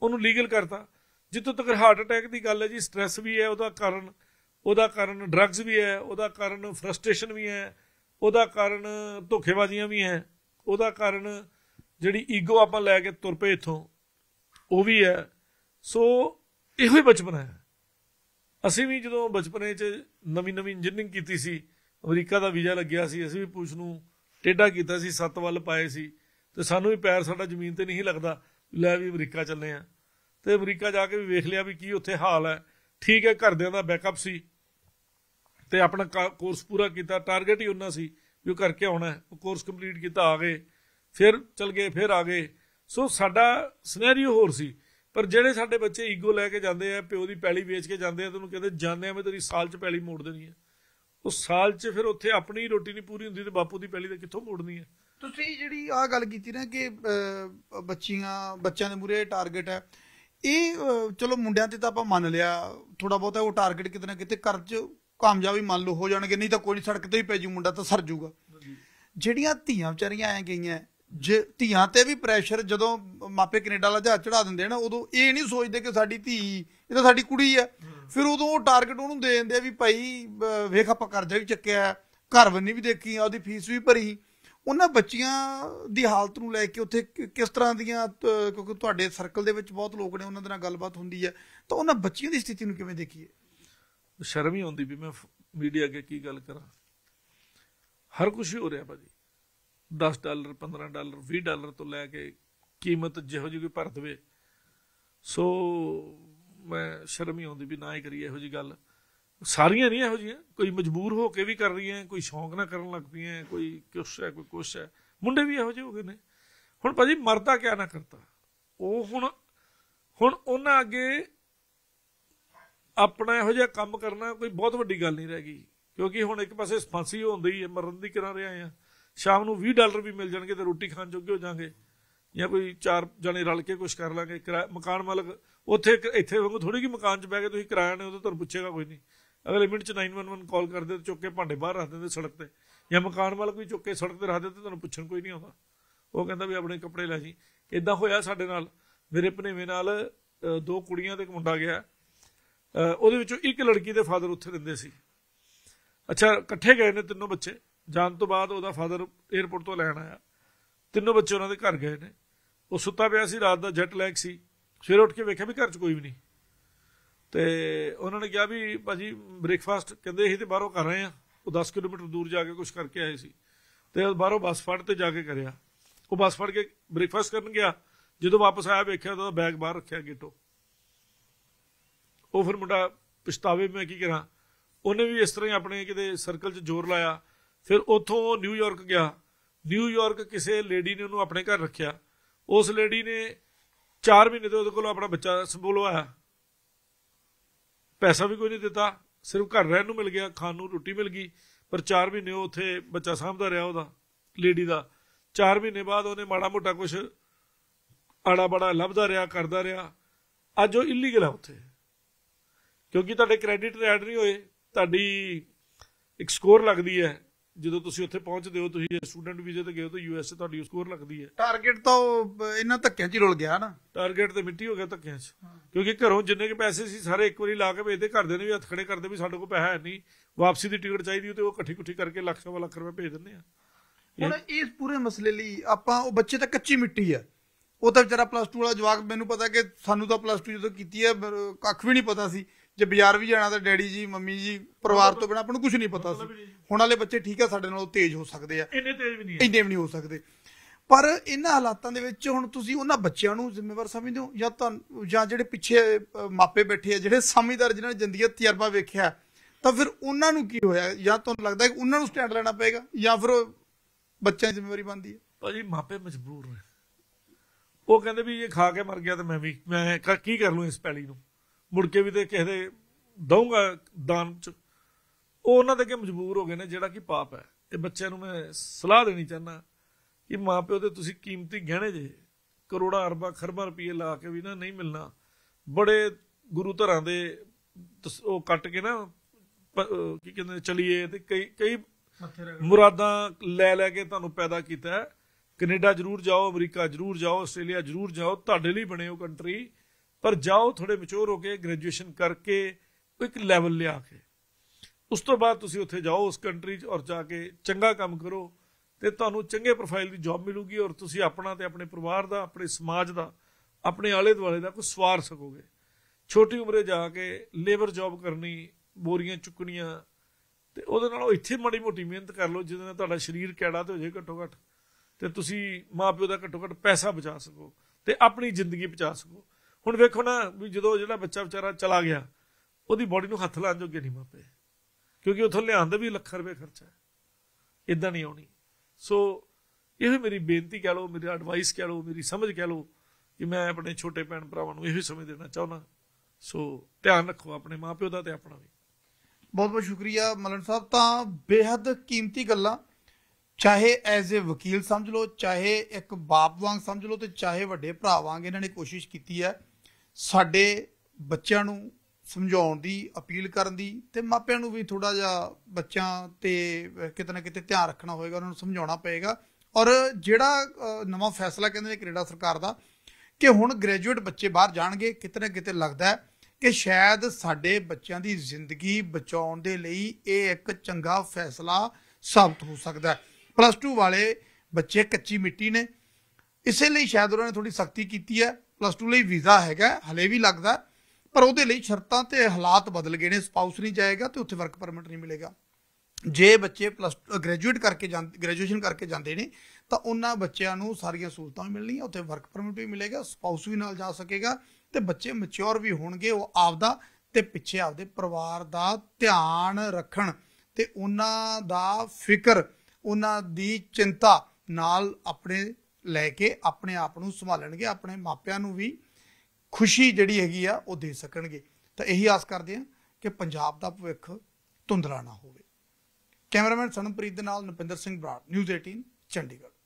ਉਹਨੂੰ ਲੀਗਲ ਕਰਤਾ ਜਿੱਤੋਂ ਤੱਕ ਹਾਰਟ ਅਟੈਕ ਦੀ ਗੱਲ ਹੈ ਜੀ ਸਟ्रेस ਵੀ ਹੈ ਉਹਦਾ ਕਾਰਨ ਉਹਦਾ ਕਾਰਨ ਡਰੱਗਸ ਵੀ ਹੈ ਉਹਦਾ ਕਾਰਨ ਫਰਸਟ੍ਰੇਸ਼ਨ ਵੀ ਹੈ ਉਹਦਾ ਕਾਰਨ ਧੋਖੇਬਾਜ਼ੀਆਂ ਵੀ ਹੈ ਉਹਦਾ ਕਾਰਨ ਜਿਹੜੀ ਈਗੋ ਆਪਾਂ ਲੈ ਕੇ ਤੁਰ ਪਏ ਇਥੋਂ ਉਹ ਵੀ ਹੈ ਸੋ ਇਹੋ ਹੀ ਬਚਪਨ ਹੈ ਅਸੀਂ ਵੀ ਜਦੋਂ ਬਚਪਨੇ 'ਚ ਨਵੀਂ ਨਵੀਂ ਇੰਜੀਨੀਅਰਿੰਗ ਕੀਤੀ ਸੀ ਅਮਰੀਕਾ ਦਾ ਵੀਜ਼ਾ ਲੱਗਿਆ ਸੀ ਅਸੀਂ ਵੀ ਪੁੱਛ ਨੂੰ ਟੇਡਾ ਕੀਤਾ ਸੀ ਸੱਤ ਵੱਲ ਪਾਏ ਸੀ ਤੇ ਸਾਨੂੰ ਵੀ ਪੈਰ ਸਾਡਾ ਜ਼ਮੀਨ ਤੇ ਨਹੀਂ ਲੱਗਦਾ ਲੈ ਵੀ ਅਮਰੀਕਾ ਚੱਲੇ ਆ ਤੇ ਅਮਰੀਕਾ ਜਾ ਕੇ ਵੀ ਵੇਖ ਲਿਆ ਵੀ ਕੀ ਉੱਥੇ ਹਾਲ ਹੈ ਠੀਕ ਹੈ ਘਰਦਿਆਂ ਦਾ ਬੈਕਅਪ ਸੀ ਤੇ ਆਪਣਾ ਕੋਰਸ ਪੂਰਾ ਕੀਤਾ ਟਾਰਗੇਟ ਹੀ ਉਹਨਾਂ ਸੀ ਵੀ ਉਹ ਕਰਕੇ ਆਉਣਾ ਉਹ ਕੋਰਸ ਕੰਪਲੀਟ ਕੀਤਾ ਆ ਗਏ ਫਿਰ ਚਲ ਗਏ ਫਿਰ ਆ ਗਏ ਸੋ ਸਾਡਾ ਸਿਨੈਰੀਓ ਹੋਰ ਸੀ ਪਰ ਜਿਹੜੇ ਸਾਡੇ ਬੱਚੇ ਈਗੋ ਲੈ ਕੇ ਜਾਂਦੇ ਆ ਪਿਓ ਦੀ ਪੈਲੀ ਵੇਚ ਕੇ ਜਾਂਦੇ ਆ ਤੈਨੂੰ ਕਹਿੰਦੇ ਜਾਂਦੇ ਆ ਮੈਂ ਤੇਰੀ ਸਾਲ 'ਚ ਪੈਲੀ ਮੋੜ ਦੇਣੀ ਆ ਉਹ ਸਾਲ 'ਚ ਫਿਰ ਉੱਥੇ ਆਪਣੀ ਰੋਟੀ ਨਹੀਂ ਪੂਰੀ ਹੁੰਦੀ ਤੇ ਬਾਪੂ ਦੀ ਪੈਲੀ ਤਾਂ ਕਿੱਥੋਂ ਮੋੜਨੀ ਆ ਤੁਸੀਂ ਜਿਹੜੀ ਆ ਗੱਲ ਕੀਤੀ ਨਾ ਕਿ ਬੱਚੀਆਂ ਬੱਚਿਆਂ ਦੇ ਮੂਰੇ ਟਾਰਗੇਟ ਹੈ ਇਹ ਚਲੋ ਮੁੰਡਿਆਂ ਤੇ ਤਾਂ ਆਪਾਂ ਮੰਨ ਲਿਆ ਥੋੜਾ ਬਹੁਤਾ ਉਹ ਟਾਰਗੇਟ ਕਿਤੇ ਨਾ ਕਿਤੇ ਕਰ ਚ ਕਾਮਯਾਬੀ ਮੰਨ ਲਓ ਹੋ ਜਾਣਗੇ ਨਹੀਂ ਤਾਂ ਕੋਈ ਸੜਕ ਤੇ ਹੀ ਪੈ ਜੂ ਮੁੰਡਾ ਤਾਂ ਸਰ ਜੂਗਾ ਜਿਹੜੀਆਂ ਧੀਆਂ ਵਿਚਾਰੀਆਂ ਆਏ ਗਈਆਂ ਜੇ ਧੀਆਂ ਤੇ ਵੀ ਪ੍ਰੈਸ਼ਰ ਜਦੋਂ ਮਾਪੇ ਕੈਨੇਡਾ ਵਾਲਾ ਜਾ ਚੜਾ ਦਿੰਦੇ ਨੇ ਉਦੋਂ ਇਹ ਨਹੀਂ ਸੋਚਦੇ ਕਿ ਸਾਡੀ ਧੀ ਇਹ ਤਾਂ ਸਾਡੀ ਕੁੜੀ ਆ ਫਿਰ ਉਦੋਂ ਉਹ ਟਾਰਗੇਟ ਉਹਨੂੰ ਦੇ ਦਿੰਦੇ ਆ ਵੀ ਭਾਈ ਵੇਖ ਆਪਾਂ ਕਰਜ਼ਾ ਵੀ ਚੱਕਿਆ ਘਰ ਨਹੀਂ ਵੀ ਦੇਖੀ ਆ ਉਹਦੀ ਫੀਸ ਵੀ ਭਰੀ ਉਹਨਾਂ ਬੱਚੀਆਂ ਦੀ ਹਾਲਤ ਨੂੰ ਲੈ ਕੇ ਉੱਥੇ ਕਿਸ ਤਰ੍ਹਾਂ ਦੀਆਂ ਕਿਉਂਕਿ ਤੁਹਾਡੇ ਸਰਕਲ ਦੇ ਵਿੱਚ ਬਹੁਤ ਲੋਕ ਨੇ ਉਹਨਾਂ ਦੇ ਨਾਲ ਗੱਲਬਾਤ ਹੁੰਦੀ ਹੈ ਤਾਂ ਉਹਨਾਂ ਬੱਚੀਆਂ ਦੀ ਸਥਿਤੀ ਨੂੰ ਕਿਵੇਂ ਦੇਖੀਏ ਸ਼ਰਮ ਹੀ ਆਉਂਦੀ ਵੀ ਮੈਂ ਮੀਡੀਆ ਅੱਗੇ ਕੀ ਗੱਲ ਕਰਾਂ ਹਰ ਕੁਝ ਹੋ ਰਿਹਾ ਭਾਜੀ 10 ਡਾਲਰ 15 ਡਾਲਰ 20 ਡਾਲਰ ਤੋਂ ਲੈ ਕੇ ਕੀਮਤ ਜਿਹੋ ਜਿਹੀ ਕੋਈ ਭਰ ਦਵੇ ਸੋ ਮੈਂ ਸ਼ਰਮ ਹੀ ਆਉਂਦੀ ਵੀ ਨਾ ਹੀ ਕਰੀ ਇਹੋ ਜੀ ਗੱਲ ਸਾਰੀਆਂ ਨਹੀਂ ਇਹੋ ਜੀਆਂ ਕੋਈ ਮਜਬੂਰ ਹੋ ਕੇ ਵੀ ਕਰ ਰਹੀਆਂ ਕੋਈ ਸ਼ੌਂਕ ਨਾਲ ਕਰਨ ਲੱਗ ਪਈਆਂ ਕੋਈ ਕੁਛ ਹੈ ਕੋਈ ਕੁਛ ਹੈ ਮੁੰਡੇ ਵੀ ਇਹੋ ਜਿਹੇ ਹੋ ਗਏ ਨੇ ਹੁਣ ਭਾਜੀ ਮਰਦਾ ਕਿਆ ਨਾ ਕਰਤਾ ਉਹ ਹੁਣ ਹੁਣ ਉਹਨਾਂ ਅੱਗੇ ਆਪਣਾ ਇਹੋ ਜਿਹਾ ਕੰਮ ਕਰਨਾ ਕੋਈ ਬਹੁਤ ਵੱਡੀ ਗੱਲ ਨਹੀਂ ਰਹਿ ਗਈ ਕਿਉਂਕਿ ਹੁਣ ਇੱਕ ਪਾਸੇ ਫਾਂਸੀ ਹੁੰਦੀ ਹੈ ਮਰਨ ਦੀ ਕਿਨਾਰੇ ਆਏ ਆ ਸ਼ਾਮ ਨੂੰ 20 ਡਾਲਰ ਵੀ ਮਿਲ ਜਾਣਗੇ ਤੇ ਰੋਟੀ ਖਾਣ ਜੋਗੇ ਹੋ ਜਾਾਂਗੇ ਜਾਂ ਕੋਈ ਚਾਰ ਜਣੇ ਰਲ ਕੇ ਕੁਝ ਕਰ ਲਾਂਗੇ ਮਕਾਨ ਮਾਲਕ ਉੱਥੇ ਇੱਥੇ ਵਾਂਗੂ ਥੋੜੀ ਜਿਹੀ ਮਕਾਨ 'ਚ ਬਹਿ ਕੇ ਤੁਸੀਂ ਕਿਰਾਇਆ ਨੇ ਉਹਦੇ ਤੁਹਾਨੂੰ ਪੁੱਛੇਗਾ ਕੋਈ ਨਹੀਂ ਅਗਲੇ ਮਿੰਟ 'ਚ 911 ਕਾਲ ਕਰਦੇ ਤੇ ਚੁੱਕ ਕੇ ਭਾਂਡੇ ਬਾਹਰ ਰੱਖ ਦਿੰਦੇ ਸੜਕ ਤੇ ਜਾਂ ਮਕਾਨ ਮਾਲਕ ਵੀ ਚੁੱਕ ਕੇ ਸੜਕ ਤੇ ਰੱਖ ਦਿੰਦੇ ਤੁਹਾਨੂੰ ਪੁੱਛਣ ਕੋਈ ਨਹੀਂ ਆਉਂਦਾ ਉਹ ਕਹਿੰਦਾ ਵੀ ਆਪਣੇ ਕੱਪੜੇ ਲੈ ਜੀ ਇਦਾਂ ਹੋਇਆ ਸਾਡੇ ਨਾਲ ਮੇਰੇ ਭਨੇਵੇਂ ਨਾਲ ਦੋ ਕੁੜੀਆਂ ਤੇ ਇੱਕ ਮੁੰਡਾ ਗਿਆ ਉਹਦੇ ਵਿੱਚੋਂ ਇੱਕ ਲੜਕੀ ਦੇ ਫਾਦਰ ਉੱਥੇ ਰਹਿੰਦੇ ਸੀ ਅੱਛਾ ਇਕੱਠੇ ਗਏ ਨੇ ਤਿੰਨੋਂ ਬੱਚੇ ਜਾਣ ਤੋਂ ਬਾਅਦ ਉਹਦਾ ਫਾਦਰ 에어ਪੋਰਟ ਤੋਂ ਲੈਣ ਆਇਆ ਤਿੰਨੋਂ ਬੱਚੇ ਉਹਨਾਂ ਦੇ ਘਰ ਗਏ ਨੇ ਉਹ ਸੁੱਤਾ ਪਿਆ ਸੀ ਰਾਤ ਦਾ ਜੈਟ ਲੈਗ ਸੀ ਸਵੇਰ ਉੱਠ ਕੇ ਵੇਖਿਆ ਵੀ ਘਰ 'ਚ ਕੋਈ ਵੀ ਨਹੀਂ ਤੇ ਉਹਨਾਂ ਨੇ ਕਿਹਾ ਵੀ ਭਾਜੀ ਬ੍ਰੇਕਫਾਸਟ ਕਹਿੰਦੇ ਸੀ ਤੇ ਬਾਹਰੋਂ ਕਰ ਰਹੇ ਆ ਉਹ 10 ਕਿਲੋਮੀਟਰ ਦੂਰ ਜਾ ਕੇ ਕੁਝ ਕਰਕੇ ਆਏ ਸੀ ਤੇ ਬਾਹਰੋਂ ਬੱਸ ਫੜ ਤੇ ਜਾ ਕੇ ਕਰਿਆ ਉਹ ਬੱਸ ਫੜ ਕੇ ਬ੍ਰੇਕਫਾਸਟ ਕਰਨ ਗਿਆ ਜਦੋਂ ਵਾਪਸ ਆਇਆ ਵੇਖਿਆ ਤਾਂ ਬੈਗ ਬਾਹਰ ਰੱਖਿਆ ਗੇਟੋ ਉਹ ਫਿਰ ਮੁੰਡਾ ਪਛਤਾਵੇ ਮੈਂ ਕੀ ਕਰਾਂ ਉਹਨੇ ਵੀ ਇਸ ਤਰ੍ਹਾਂ ਹੀ ਆਪਣੇ ਕਿਤੇ ਸਰਕਲ 'ਚ ਜ਼ੋਰ ਲਾਇਆ ਫਿਰ ਉੱਥੋਂ ਨਿਊਯਾਰਕ ਗਿਆ ਨਿਊਯਾਰਕ ਕਿਸੇ ਲੇਡੀ ਨੇ ਉਹਨੂੰ ਆਪਣੇ ਘਰ ਰੱਖਿਆ ਉਸ ਲੇਡੀ ਨੇ 4 ਮਹੀਨੇ ਤੋਂ ਉਹਦੇ ਕੋਲ ਆਪਣਾ ਬੱਚਾ ਸੰਭੋਲਵਾਇਆ ਪੈਸਾ ਵੀ ਕੋਈ ਨਹੀਂ ਦਿੱਤਾ ਸਿਰਫ ਘਰ ਰਹਿਣ ਨੂੰ ਮਿਲ ਗਿਆ ਖਾਣ ਨੂੰ ਰੋਟੀ ਮਿਲ ਗਈ ਪਰ 4 ਮਹੀਨੇ ਉਹ ਉੱਥੇ ਬੱਚਾ ਸਾਂਭਦਾ ਰਿਹਾ ਉਹਦਾ ਲੇਡੀ ਦਾ 4 ਮਹੀਨੇ ਬਾਅਦ ਉਹਨੇ ਮਾੜਾ ਮੋਟਾ ਕੁਝ ਆੜਾ ਬੜਾ ਲੱਭਦਾ ਰਿਹਾ ਕਰਦਾ ਰਿਹਾ ਅੱਜ ਉਹ ਇਲੀਗਲ ਆ ਉੱਥੇ ਕਿਉਂਕਿ ਤੁਹਾਡੇ ਕ੍ਰੈਡਿਟ ਰੈਡ ਨਹੀਂ ਹੋਏ ਤੁਹਾਡੀ ਇੱਕ ਸਕੋਰ ਲੱਗਦੀ ਹੈ ਜਦੋਂ ਤੁਸੀਂ ਉੱਥੇ ਪਹੁੰਚਦੇ ਹੋ ਤੁਸੀਂ ਸਟੂਡੈਂਟ ਵੀਜ਼ੇ ਤੇ ਗਏ ਹੋ ਤਾਂ ਯੂਐਸ ਤੁਹਾਡੀ ਸਕੋਰ ਲੱਗਦੀ ਹੈ ਟਾਰਗੇਟ ਤਾਂ ਇਹਨਾਂ ਧੱਕਿਆਂ 'ਚ ਹੀ ਰੁਲ ਗਿਆ ਨਾ ਟਾਰਗੇਟ ਤੇ ਮਿੱਟੀ ਹੋ ਗਿਆ ਧੱਕਿਆਂ 'ਚ ਕਿਉਂਕਿ ਘਰੋਂ ਜਿੰਨੇ ਕੇ ਪੈਸੇ ਸੀ ਸਾਰੇ ਇੱਕ ਵਾਰੀ ਲਾ ਕੇ ਭੇਜਦੇ ਦੇ ਨੇ ਵੀ ਹੱਥ ਖੜੇ ਕਰਦੇ ਵੀ ਸਾਡੇ ਕੋਲ ਪੈਸਾ ਹੈ ਨਹੀਂ ਵਾਪਸੀ ਦੀ ਟਿਕਟ ਚਾਹੀਦੀ ਤੇ ਉਹ ਇਕੱਠੀ ਕੁੱਠੀ ਕਰਕੇ ਲੱਖ ਸਵਾ ਲੱਖ ਰੁਪਏ ਭੇਜ ਦਿੰਦੇ ਆ ਹੁਣ ਇਸ ਪੂਰੇ ਮਸਲੇ ਲਈ ਆਪਾਂ ਉਹ ਬੱਚੇ ਤਾਂ ਕੱਚੀ ਮਿੱਟੀ ਆ ਉਹ ਤਾਂ ਵਿਚਾਰਾ ਪਲੱਸ 2 ਵਾਲਾ ਜਵਾਕ ਮੈਨੂੰ ਪਤਾ ਕਿ ਸਾਨੂੰ ਤਾਂ ਪਲੱਸ 2 ਜਦੋਂ ਕੀਤੀ ਹੈ ਕੱਖ ਵੀ ਨਹੀਂ ਪਤਾ ਸੀ ਜੇ ਬਾਜ਼ਾਰ ਵੀ ਜਾਣਾ ਤਾਂ ਡੈਡੀ ਜੀ ਮੰਮੀ ਜੀ ਪਰਿਵਾਰ ਤੋਂ ਬਿਨਾ ਆਪਾਂ ਨੂੰ ਕੁਝ ਨਹੀਂ ਪਤਾ ਸੀ ਹੁਣ ਵਾਲੇ ਬੱਚੇ ਠੀਕ ਆ ਸਾਡੇ ਨਾਲੋਂ ਤੇਜ਼ ਹੋ ਸਕਦੇ ਆ ਇੰਨੇ ਤੇਜ਼ ਵੀ ਨਹੀਂ ਇੰਨੇ ਵੀ ਨਹੀਂ ਹੋ ਸਕਦੇ ਪਰ ਇਹਨਾਂ ਹਾਲਾਤਾਂ ਦੇ ਵਿੱਚ ਹੁਣ ਤੁਸੀਂ ਉਹਨਾਂ ਬੱਚਿਆਂ ਨੂੰ ਜ਼ਿੰਮੇਵਾਰ ਸਮਝਦੇ ਹੋ ਜਾਂ ਤਾਂ ਜਾਂ ਜਿਹੜੇ ਪਿੱਛੇ ਮਾਪੇ ਬੈਠੇ ਆ ਜਿਹੜੇ ਸਮਝਦਾਰ ਜਿਨ੍ਹਾਂ ਨੇ ਜ਼ਿੰਦਗੀ ਦਾ ਤਜਰਬਾ ਵੇਖਿਆ ਤਾਂ ਫਿਰ ਉਹਨਾਂ ਨੂੰ ਕੀ ਹੋਇਆ ਜਾਂ ਤੁਹਾਨੂੰ ਲੱਗਦਾ ਕਿ ਉਹਨਾਂ ਨੂੰ ਸਟੈਂਡ ਲੈਣਾ ਪਏਗਾ ਜਾਂ ਫਿਰ ਬੱਚਿਆਂ ਦੀ ਜ਼ਿੰਮੇਵਾਰੀ ਬਣਦੀ ਹੈ ਭਾਜੀ ਮਾਪੇ ਮਜਬੂਰ ਨੇ ਉਹ ਕਹਿੰਦੇ ਵੀ ਇਹ ਖਾ ਕੇ ਮਰ ਗਿਆ ਤੇ ਮੈਂ ਵੀ ਮੈਂ ਕੀ ਕਰ ਲੂੰ ਇਸ ਪੈਲੀ ਨੂੰ ਮੁੜ ਕੇ ਵੀ ਤੇ ਕਿਸੇ ਦੇ ਦਊਂਗਾ ਦਾਨ ਚ ਉਹ ਉਹਨਾਂ ਦੇ ਕੇ ਮਜਬੂਰ ਹੋ ਗਏ ਨੇ ਜਿਹੜਾ ਕਿ ਪਾਪ ਹੈ ਇਹ ਬੱਚਿਆਂ ਨੂੰ ਮੈਂ ਸਲਾਹ ਦੇਣੀ ਚਾਹਨਾ ਕਿ ਮਾਪਿਓ ਤੇ ਤੁਸੀਂ ਕੀਮਤੀ ਗਹਿਣੇ ਜੇ ਕਰੋੜਾਂ ਅਰਬਾਂ ਖਰਬਾਂ ਰੁਪਏ ਲਾ ਕੇ ਵੀ ਨਾ ਨਹੀਂ ਮਿਲਣਾ ਬੜੇ ਗੁਰੂ ਧਰਾਂ ਦੇ ਉਹ ਕੱਟ ਕੇ ਨਾ ਕੀ ਕਹਿੰਦੇ ਚਲੀਏ ਤੇ ਕਈ ਕਈ ਮੁਰਾਦਾਂ ਲੈ ਲੈ ਕੇ ਤੁਹਾਨੂੰ ਪੈਦਾ ਕੀਤਾ ਕੈਨੇਡਾ ਜ਼ਰੂਰ ਜਾਓ ਅਮਰੀਕਾ ਜ਼ਰੂਰ ਜਾਓ ਆਸਟ੍ਰੇਲੀਆ ਜ਼ਰੂਰ ਜਾਓ ਤੁਹਾਡੇ ਲਈ ਬਣੇ ਉਹ ਕੰਟਰੀ ਪਰ ਜਾਓ ਥੋੜੇ ਮੈਚੁਰ ਹੋ ਕੇ ਗ੍ਰੈਜੂਏਸ਼ਨ ਕਰਕੇ ਇੱਕ ਲੈਵਲ ਲਿਆ ਕੇ ਉਸ ਤੋਂ ਬਾਅਦ ਤੁਸੀਂ ਉੱਥੇ ਜਾਓ ਉਸ ਕੰਟਰੀ 'ਚ ਔਰ ਜਾ ਕੇ ਚੰਗਾ ਕੰਮ ਕਰੋ ਤੇ ਤੁਹਾਨੂੰ ਚੰਗੇ ਪ੍ਰੋਫਾਈਲ ਦੀ ਜੌਬ ਮਿਲੂਗੀ ਔਰ ਤੁਸੀਂ ਆਪਣਾ ਤੇ ਆਪਣੇ ਪਰਿਵਾਰ ਦਾ ਆਪਣੇ ਸਮਾਜ ਦਾ ਆਪਣੇ ਆਲੇ ਦੁਆਲੇ ਦਾ ਕੁਝ ਸਵਾਰ ਸਕੋਗੇ ਛੋਟੀ ਉਮਰੇ ਜਾ ਕੇ ਲੇਬਰ ਜੌਬ ਕਰਨੀ ਬੋਰੀਆਂ ਚੁੱਕਣੀਆਂ ਤੇ ਉਹਦੇ ਨਾਲ ਇੱਥੇ ਮੜੀ ਮੋਟੀ ਮਿਹਨਤ ਕਰ ਲਓ ਜਿਹਦੇ ਨਾਲ ਤੁਹਾਡਾ ਸਰੀਰ ਕਿਹੜਾ ਤੇ ਹੋ ਜੇ ਘੱਟੋ ਘੱਟ ਤੇ ਤੁਸੀਂ ਮਾਪਿਓ ਦਾ ਘੱਟੋ ਘੱਟ ਪੈਸਾ ਬਚਾ ਸਕੋ ਤੇ ਆਪਣੀ ਜ਼ਿੰਦਗੀ ਬਚਾ ਸਕੋ ਹੁਣ ਵੇਖੋ ਨਾ ਵੀ ਜਦੋਂ ਜਿਹੜਾ ਬੱਚਾ ਵਿਚਾਰਾ ਚਲਾ ਗਿਆ ਉਹਦੀ ਬਾਡੀ ਨੂੰ ਹੱਥ ਲਾਣ ਜੋਗੇ ਨਹੀਂ ਮਾਪੇ ਕਿਉਂਕਿ ਉਥੋਂ ਲਿਆਂਦੇ ਵੀ ਲੱਖ ਰੁਪਏ ਖਰਚਾ ਇਦਾਂ ਨਹੀਂ ਆਉਣੀ ਸੋ ਇਹ ਮੇਰੀ ਬੇਨਤੀ ਕਹਿ ਲਓ ਮੇਰੀ ਐਡਵਾਈਸ ਕਹਿ ਲਓ ਮੇਰੀ ਸਮਝ ਕਹਿ ਲਓ ਕਿ ਮੈਂ ਆਪਣੇ ਛੋਟੇ ਭੈਣ ਭਰਾਵਾਂ ਨੂੰ ਇਹੋ ਸਮਝ ਦੇਣਾ ਚਾਹੁੰਦਾ ਸੋ ਧਿਆਨ ਰੱਖੋ ਆਪਣੇ ਮਾਪਿਓ ਦਾ ਤੇ ਆਪਣਾ ਵੀ ਬਹੁਤ ਬਹੁਤ ਸ਼ੁਕਰੀਆ ਮਲਨ ਸਾਹਿਬ ਤਾਂ ਬੇहद ਕੀਮਤੀ ਗੱਲਾਂ ਚਾਹੇ ਐਜ਼ ਅ ਵਕੀਲ ਸਮਝ ਲਓ ਚਾਹੇ ਇੱਕ ਬਾਪ ਵਾਂਗ ਸਮਝ ਲਓ ਤੇ ਚਾਹੇ ਵੱਡੇ ਭਰਾ ਵਾਂਗ ਇਹਨਾਂ ਨੇ ਕੋਸ਼ਿਸ਼ ਕੀਤੀ ਹੈ ਸਾਡੇ ਬੱਚਿਆਂ ਨੂੰ ਸਮਝਾਉਣ ਦੀ ਅਪੀਲ ਕਰਨ ਦੀ ਤੇ ਮਾਪਿਆਂ ਨੂੰ ਵੀ ਥੋੜਾ ਜਿਹਾ ਬੱਚਿਆਂ ਤੇ ਕਿਤੇ ਨਾ ਕਿਤੇ ਧਿਆਨ ਰੱਖਣਾ ਹੋਏਗਾ ਉਹਨਾਂ ਨੂੰ ਸਮਝਾਉਣਾ ਪਏਗਾ ਔਰ ਜਿਹੜਾ ਨਵਾਂ ਫੈਸਲਾ ਕਹਿੰਦੇ ਨੇ ਕੈਨੇਡਾ ਸਰਕਾਰ ਦਾ ਕਿ ਹੁਣ ਗ੍ਰੈਜੂਏਟ ਬੱਚੇ ਬਾਹਰ ਜਾਣਗੇ ਕਿਤੇ ਨਾ ਕਿਤੇ ਲੱਗਦਾ ਹੈ ਕਿ ਸ਼ਾਇਦ ਸਾਡੇ ਬੱਚਿਆਂ ਦੀ ਜ਼ਿੰਦਗੀ ਬਚਾਉਣ ਦੇ ਲਈ ਇਹ ਇੱਕ ਚੰਗਾ ਫੈਸਲਾ ਸਾਬਤ ਹੋ ਸਕਦਾ ਹੈ ਪਲੱਸ 2 ਵਾਲੇ ਬੱਚੇ ਕੱਚੀ ਮਿੱਟੀ ਨੇ ਇਸੇ ਲਈ ਸ਼ਾਇਦ ਉਹਨਾਂ ਨੇ ਥੋੜੀ ਸਖਤੀ ਕੀਤੀ ਹੈ ਪਲੱਸ 2 ਲਈ ਵੀਜ਼ਾ ਹੈਗਾ ਹਲੇ ਵੀ ਲੱਗਦਾ ਪਰ ਉਹਦੇ ਲਈ ਸ਼ਰਤਾਂ ਤੇ ਹਾਲਾਤ ਬਦਲ ਗਏ ਨੇ ਸਪਾਊਸ ਨਹੀਂ ਜਾਏਗਾ ਤੇ ਉੱਥੇ ਵਰਕ ਪਰਮਿਟ ਨਹੀਂ ਮਿਲੇਗਾ ਜੇ ਬੱਚੇ ਪਲੱਸ ਗ੍ਰੈਜੂਏਟ ਕਰਕੇ ਜਾਂਦੇ ਗ੍ਰੈਜੂਏਸ਼ਨ ਕਰਕੇ ਜਾਂਦੇ ਨੇ ਤਾਂ ਉਹਨਾਂ ਬੱਚਿਆਂ ਨੂੰ ਸਾਰੀਆਂ ਸਹੂਲਤਾਂ ਵੀ ਮਿਲਣੀਆਂ ਉੱਥੇ ਵਰਕ ਪਰਮਿਟ ਵੀ ਮਿਲੇਗਾ ਸਪਾਊਸ ਵੀ ਨਾਲ ਜਾ ਸਕੇਗਾ ਤੇ ਬੱਚੇ ਮੈਚੁਰ ਵੀ ਹੋਣਗੇ ਉਹ ਆਪਦਾ ਤੇ ਪਿੱਛੇ ਆਪਦੇ ਪਰਿਵਾਰ ਦਾ ਧਿਆਨ ਰੱਖਣ ਤੇ ਉਹਨਾਂ ਦਾ ਫਿਕਰ ਉਹਨਾਂ ਦੀ ਚਿੰਤਾ ਨਾਲ ਆਪਣੇ ਲੈ ਕੇ ਆਪਣੇ ਆਪ ਨੂੰ ਸੰਭਾਲਣਗੇ ਆਪਣੇ ਮਾਪਿਆਂ ਨੂੰ ਵੀ ਖੁਸ਼ੀ ਜਿਹੜੀ ਹੈਗੀ ਆ ਉਹ ਦੇ ਸਕਣਗੇ ਤਾਂ ਇਹੀ ਆਸ ਕਰਦੇ ਆ ਕਿ ਪੰਜਾਬ ਦਾ ਭਵਿੱਖ ਧੁੰਦਲਾ ਨਾ ਹੋਵੇ ਕੈਮਰਾਮੈਨ ਸਨਮਪ੍ਰੀਤ ਦੇ ਨਾਲ ਨਪਿੰਦਰ ਸਿੰਘ ਬਰਾੜ ਨਿਊਜ਼ 18 ਚੰਡੀਗੜ੍ਹ